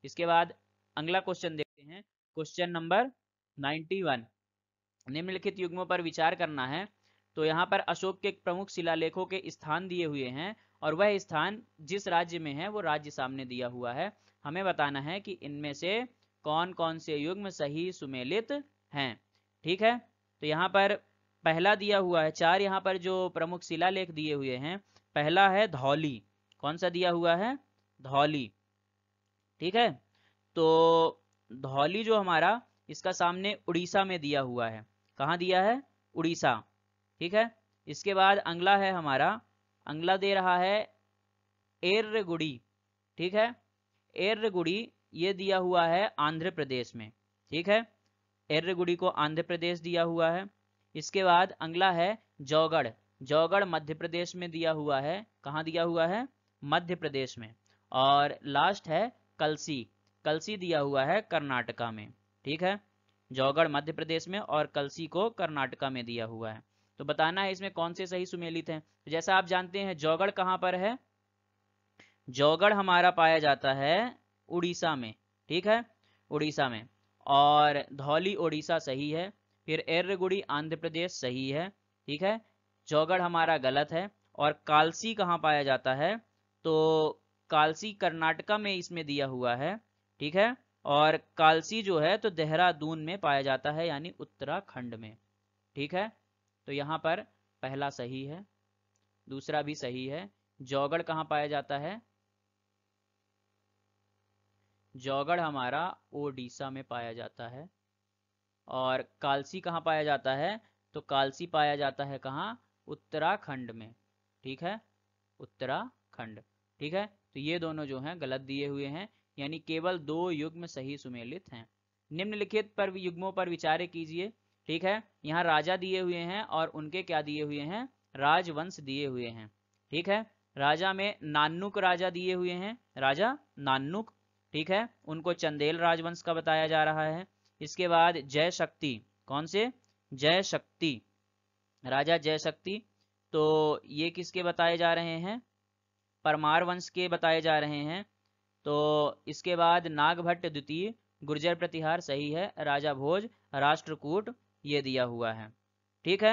इसके बाद अगला क्वेश्चन देखते हैं क्वेश्चन नंबर 91 निम्नलिखित युग्मों पर विचार करना है तो यहाँ पर अशोक के प्रमुख शिलालेखों के स्थान दिए हुए हैं और वह स्थान जिस राज्य में है वो राज्य सामने दिया हुआ है हमें बताना है कि इनमें से कौन कौन से युग्म सही सुमेलित हैं ठीक है तो यहाँ पर पहला दिया हुआ है चार यहाँ पर जो प्रमुख शिलालेख दिए हुए हैं पहला है धौली कौन सा दिया हुआ है धौली ठीक है तो धौली जो हमारा इसका सामने उड़ीसा में दिया हुआ है कहाँ दिया है उड़ीसा ठीक है इसके बाद अंगला है हमारा अंगला दे रहा है एर्रगुड़ी ठीक है एर्रगुड़ी ये दिया हुआ है आंध्र प्रदेश में ठीक है एर्रगुड़ी को आंध्र प्रदेश दिया हुआ है इसके बाद अंगला है जौगढ़ जौगढ़ मध्य प्रदेश में दिया हुआ है कहाँ दिया हुआ है मध्य प्रदेश में और लास्ट है कलसी कलसी दिया हुआ है कर्नाटका में ठीक है जौगढ़ मध्य प्रदेश में और कलसी को कर्नाटका में दिया हुआ है तो बताना है इसमें कौन से सही सुमेलित हैं तो जैसा आप जानते हैं जौगढ़ कहाँ पर है जौगढ़ हमारा पाया जाता है उड़ीसा में ठीक है उड़ीसा में और धौली उड़ीसा सही है फिर एर्रगुड़ी आंध्र प्रदेश सही है ठीक है जौगढ़ हमारा गलत है और कालसी कहाँ पाया जाता है तो कालसी कर्नाटका में इसमें दिया हुआ है ठीक है और कालसी जो है तो देहरादून में पाया जाता है यानी उत्तराखंड में ठीक है तो यहाँ पर पहला सही है दूसरा भी सही है जौगढ़ कहाँ पाया जाता है जौगढ़ हमारा ओडिशा में पाया जाता है और कालसी कहाँ पाया जाता है तो कालसी पाया जाता है कहाँ उत्तराखंड में ठीक है उत्तराखंड ठीक है तो ये दोनों जो हैं गलत दिए हुए हैं यानी केवल दो युग्म सही सुमेलित हैं निम्नलिखित पर युग्मों पर विचार कीजिए ठीक है यहाँ राजा दिए हुए हैं और उनके क्या दिए हुए हैं राजवंश दिए हुए हैं ठीक है राजा में नानुक राजा दिए हुए हैं राजा नानुक ठीक है उनको चंदेल राजवंश का बताया जा रहा है इसके बाद जय शक्ति कौन से जय शक्ति राजा जय शक्ति तो ये किसके बताए जा रहे हैं परमार वंश के बताए जा रहे हैं तो इसके बाद नागभट्ट द्वितीय गुर्जर प्रतिहार सही है राजा भोज राष्ट्रकूट ये दिया हुआ है ठीक है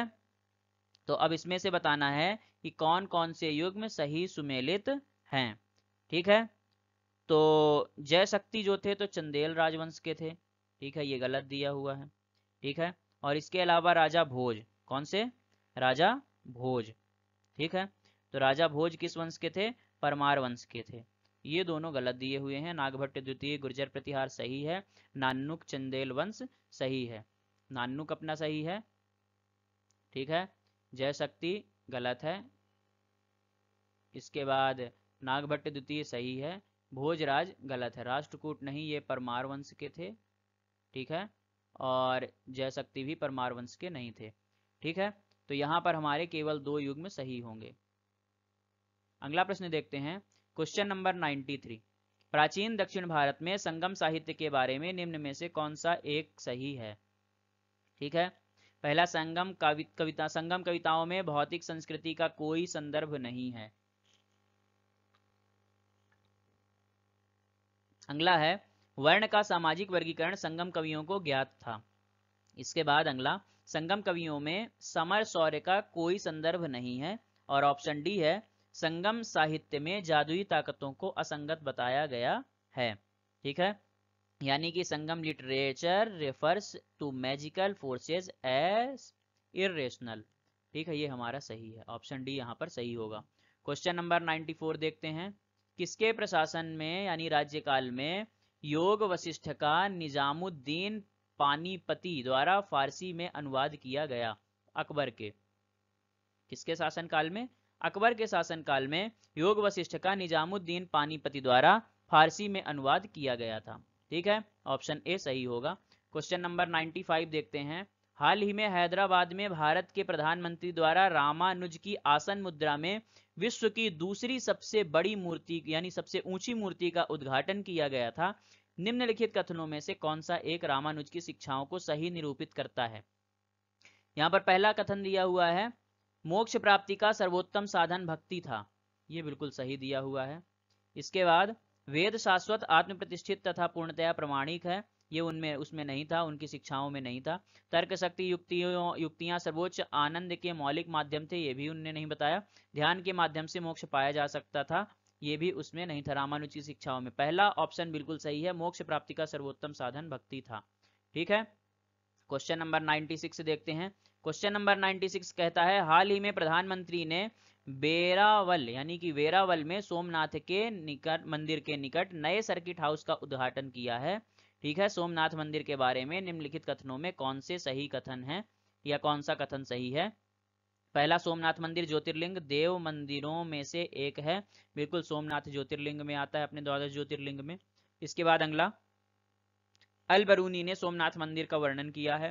तो अब इसमें से बताना है कि कौन कौन से युग में सही सुमेलित हैं ठीक है तो जय शक्ति जो थे तो चंदेल राजवंश के थे ठीक है ये गलत दिया हुआ है ठीक है और इसके अलावा राजा भोज कौन से राजा भोज ठीक है तो राजा भोज किस वंश के थे परमार वंश के थे ये दोनों गलत दिए हुए हैं नागभट्ट द्वितीय गुर्जर प्रतिहार सही है नानुक चंदेल वंश सही है नानुक अपना सही है ठीक है जय शक्ति गलत है इसके बाद नागभट्ट द्वितीय सही है भोजराज गलत है राष्ट्रकूट नहीं ये परमार वंश के थे ठीक है और जय शक्ति भी परमार वंश के नहीं थे ठीक है तो यहां पर हमारे केवल दो युग में सही होंगे अगला प्रश्न देखते हैं क्वेश्चन नंबर 93 प्राचीन दक्षिण भारत में संगम साहित्य के बारे में निम्न में से कौन सा एक सही है ठीक है पहला संगम कविता संगम कविताओं में भौतिक संस्कृति का कोई संदर्भ नहीं है अगला है वर्ण का सामाजिक वर्गीकरण संगम कवियों को ज्ञात था इसके बाद अगला संगम कवियों में समर सौर्य का कोई संदर्भ नहीं है और ऑप्शन डी है संगम साहित्य में जादुई ताकतों को असंगत बताया गया है ठीक है यानी कि Sangam literature refers to magical forces as इेशनल ठीक है ये हमारा सही है ऑप्शन डी यहाँ पर सही होगा क्वेश्चन नंबर 94 देखते हैं किसके प्रशासन में यानी राज्यकाल में योग वशिष्ठ का निजामुद्दीन पानीपति द्वारा फारसी में अनुवाद किया गया अकबर के किसके शासनकाल में अकबर के शासनकाल में योग वशिष्ठ का निजामुद्दीन पानीपति द्वारा फारसी में अनुवाद किया गया था ठीक है ऑप्शन ए सही होगा क्वेश्चन नंबर 95 देखते हैं हाल ही में हैदराबाद में भारत के प्रधानमंत्री द्वारा रामानुज की आसन मुद्रा में विश्व की दूसरी सबसे बड़ी मूर्ति यानी सबसे ऊंची मूर्ति का उद्घाटन किया गया था निम्नलिखित कथनों में से कौन सा एक रामानुज की शिक्षाओं को सही निरूपित करता है यहाँ पर पहला कथन दिया हुआ है मोक्ष प्राप्ति का सर्वोत्तम साधन भक्ति था ये बिल्कुल सही दिया हुआ है इसके बाद वेद शाश्वत आत्म प्रतिष्ठित तथा पूर्णतया प्रमाणिक है ये उनमें उसमें नहीं था उनकी शिक्षाओं में नहीं था तर्क शक्ति युक्तियों युक्तियां सर्वोच्च आनंद के मौलिक माध्यम थे ये भी उनने नहीं बताया ध्यान के माध्यम से मोक्ष पाया जा सकता था ये भी उसमें नहीं था रामानुचित शिक्षाओं में पहला ऑप्शन बिल्कुल सही है मोक्ष प्राप्ति का सर्वोत्तम साधन भक्ति था ठीक है क्वेश्चन नंबर 96 देखते हैं क्वेश्चन नंबर 96 कहता है हाल ही में प्रधानमंत्री ने बेरावल यानी कि वेरावल में सोमनाथ के निकट मंदिर के निकट नए सर्किट हाउस का उद्घाटन किया है ठीक है सोमनाथ मंदिर के बारे में निम्नलिखित कथनों में कौन से सही कथन है या कौन सा कथन सही है पहला सोमनाथ मंदिर ज्योतिर्लिंग देव मंदिरों में से एक है बिल्कुल सोमनाथ ज्योतिर्लिंग में आता है अपने द्वादश ज्योतिर्लिंग में इसके बाद अगला अलबरूनी ने सोमनाथ मंदिर का वर्णन किया है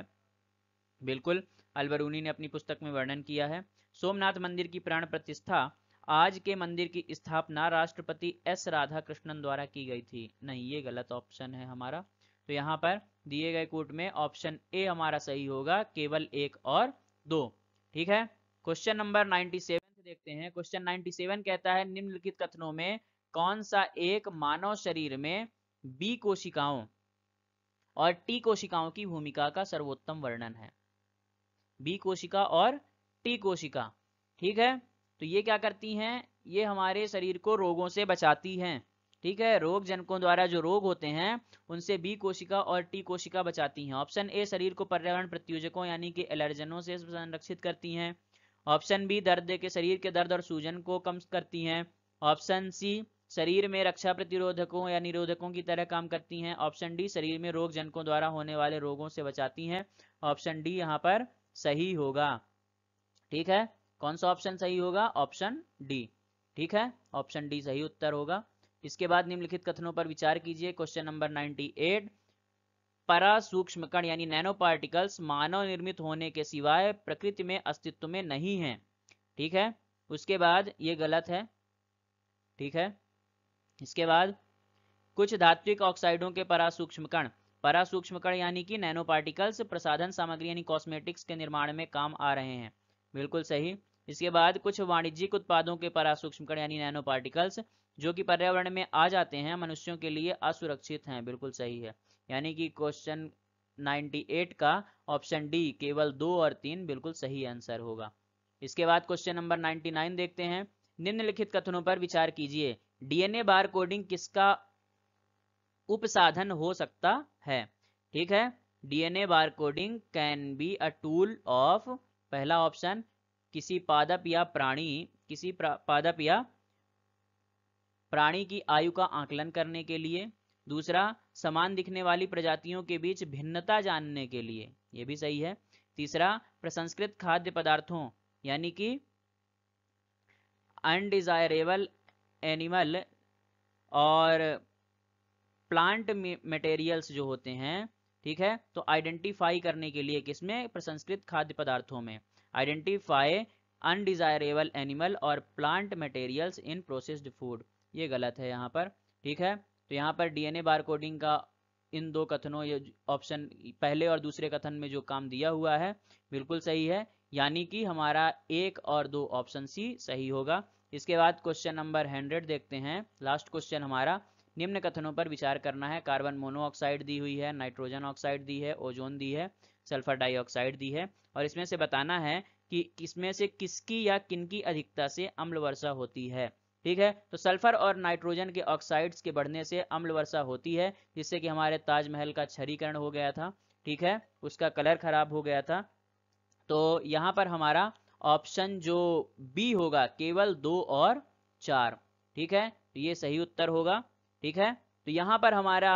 बिल्कुल अलबरूनी ने अपनी पुस्तक में वर्णन किया है सोमनाथ मंदिर की प्राण प्रतिष्ठा आज के मंदिर की स्थापना राष्ट्रपति एस राधा कृष्णन द्वारा की गई थी नहीं ये गलत ऑप्शन है हमारा तो यहाँ पर दिए गए कोट में ऑप्शन ए हमारा सही होगा केवल एक और दो ठीक है क्वेश्चन नंबर 97 देखते हैं क्वेश्चन 97 कहता है निम्नलिखित कथनों में कौन सा एक मानव शरीर में बी कोशिकाओं और टी कोशिकाओं की भूमिका का सर्वोत्तम वर्णन है बी कोशिका और टी कोशिका ठीक है तो ये क्या करती हैं ये हमारे शरीर को रोगों से बचाती हैं ठीक है रोग जनकों द्वारा जो रोग होते हैं उनसे बी कोशिका और टी कोशिका बचाती हैं ऑप्शन ए शरीर को पर्यावरण प्रतियोजकों यानी कि एलर्जनों से संरक्षित करती हैं ऑप्शन बी दर्द के शरीर के दर्द और सूजन को कम करती हैं ऑप्शन सी शरीर में रक्षा प्रतिरोधकों या निरोधकों की तरह काम करती हैं ऑप्शन डी शरीर में रोग जनकों द्वारा होने वाले रोगों से बचाती हैं ऑप्शन डी यहाँ पर सही होगा ठीक है कौन सा ऑप्शन सही होगा ऑप्शन डी ठीक है ऑप्शन डी सही उत्तर होगा इसके बाद निम्नलिखित कथनों पर विचार कीजिए क्वेश्चन नंबर एट परा सूक्ष्म कण यानी नैनो पार्टिकल्स मानव निर्मित होने के सिवाय प्रकृति में अस्तित्व में नहीं है ठीक है उसके बाद ये गलत है ठीक है इसके बाद कुछ धात्विक ऑक्साइडों के परासूक्ष्म कण परासूक्ष्म कण यानी कि नैनो पार्टिकल्स प्रसाधन सामग्री यानी कॉस्मेटिक्स के निर्माण में काम आ रहे हैं बिल्कुल सही इसके बाद कुछ वाणिज्यिक उत्पादों के परासूक्ष्म कण यानी नैनो पार्टिकल्स जो कि पर्यावरण में आ जाते हैं मनुष्यों के लिए असुरक्षित हैं बिल्कुल सही है यानी कि क्वेश्चन 98 का ऑप्शन डी केवल दो और तीन बिल्कुल सही आंसर होगा इसके बाद क्वेश्चन नंबर 99 देखते हैं निम्नलिखित कथनों पर विचार कीजिए डीएनए बार कोडिंग किसका उपसाधन हो सकता है ठीक है DNA barcoding can be a tool of पहला ऑप्शन किसी पादप या प्राणी किसी पादप या प्राणी की आयु का आकलन करने के लिए दूसरा समान दिखने वाली प्रजातियों के बीच भिन्नता जानने के लिए यह भी सही है तीसरा प्रसंस्कृत खाद्य पदार्थों यानी कि अनडिजायरेबल एनिमल और प्लांट मटेरियल्स जो होते हैं ठीक है तो आइडेंटिफाई करने के लिए किसमें प्रसंस्कृत खाद्य पदार्थों में आइडेंटिफाई अनडिजायरेबल एनिमल और plant materials in processed food ये गलत है यहाँ पर ठीक है तो यहाँ पर डीएनए बार कोडिंग का इन दो कथनों ये ऑप्शन पहले और दूसरे कथन में जो काम दिया हुआ है बिल्कुल सही है यानी कि हमारा एक और दो ऑप्शन सी सही होगा इसके बाद क्वेश्चन नंबर हंड्रेड देखते हैं लास्ट क्वेश्चन हमारा निम्न कथनों पर विचार करना है कार्बन मोनोऑक्साइड दी हुई है नाइट्रोजन ऑक्साइड दी है ओजोन दी है सल्फर डाइऑक्साइड दी है और इसमें से बताना है कि इसमें से किसकी या किनकी अधिकता से अम्ल वर्षा होती है ठीक है तो सल्फर और नाइट्रोजन के ऑक्साइड्स के बढ़ने से अम्ल वर्षा होती है जिससे कि हमारे ताजमहल का क्षरीकरण हो गया था ठीक है उसका कलर खराब हो गया था तो यहाँ पर हमारा ऑप्शन जो बी होगा केवल दो और चार ठीक है तो ये सही उत्तर होगा ठीक है तो यहाँ पर हमारा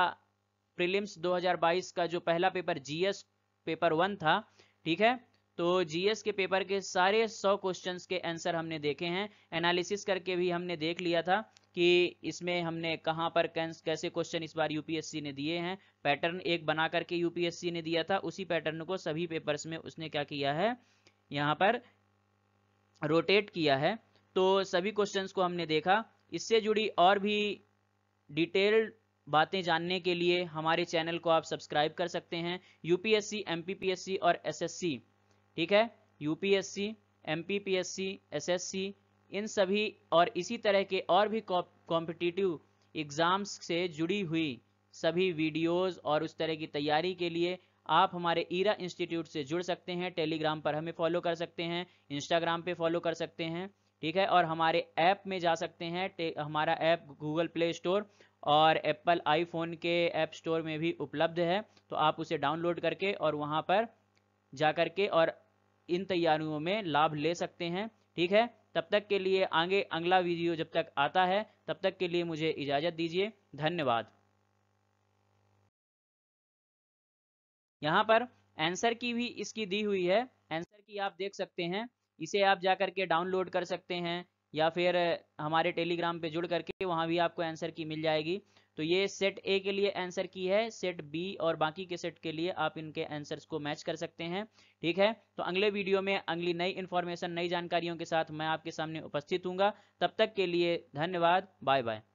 प्रीलिम्स 2022 का जो पहला पेपर जीएस पेपर वन था ठीक है तो जीएस के पेपर के सारे 100 क्वेश्चंस के आंसर हमने देखे हैं एनालिसिस करके भी हमने देख लिया था कि इसमें हमने कहां पर कैसे क्वेश्चन इस बार यूपीएससी ने दिए हैं पैटर्न एक बना करके यूपीएससी ने दिया था उसी पैटर्न को सभी पेपर्स में उसने क्या किया है यहाँ पर रोटेट किया है तो सभी क्वेश्चंस को हमने देखा इससे जुड़ी और भी डिटेल्ड बातें जानने के लिए हमारे चैनल को आप सब्सक्राइब कर सकते हैं यूपीएससी एमपीपीएससी और एसएससी ठीक है यूपीएससी एमपीपीएससी एसएससी इन सभी और इसी तरह के और भी कॉम्पिटिटिव एग्जाम्स से जुड़ी हुई सभी वीडियोस और उस तरह की तैयारी के लिए आप हमारे ईरा इंस्टीट्यूट से जुड़ सकते हैं टेलीग्राम पर हमें फॉलो कर सकते हैं इंस्टाग्राम पे फॉलो कर सकते हैं ठीक है और हमारे ऐप में जा सकते हैं हमारा ऐप गूगल प्ले स्टोर और एप्पल आईफोन के ऐप स्टोर में भी उपलब्ध है तो आप उसे डाउनलोड करके और वहाँ पर जा कर के और इन तैयारियों में लाभ ले सकते हैं ठीक है तब तक के लिए आगे अगला वीडियो जब तक आता है तब तक के लिए मुझे इजाज़त दीजिए धन्यवाद यहाँ पर आंसर की भी इसकी दी हुई है आंसर की आप देख सकते हैं इसे आप जा करके डाउनलोड कर सकते हैं या फिर हमारे टेलीग्राम पे जुड़ करके वहाँ भी आपको आंसर की मिल जाएगी तो ये सेट ए के लिए आंसर की है सेट बी और बाकी के सेट के लिए आप इनके आंसर्स को मैच कर सकते हैं ठीक है तो अगले वीडियो में अगली नई इन्फॉर्मेशन नई जानकारियों के साथ मैं आपके सामने उपस्थित हूँ तब तक के लिए धन्यवाद बाय बाय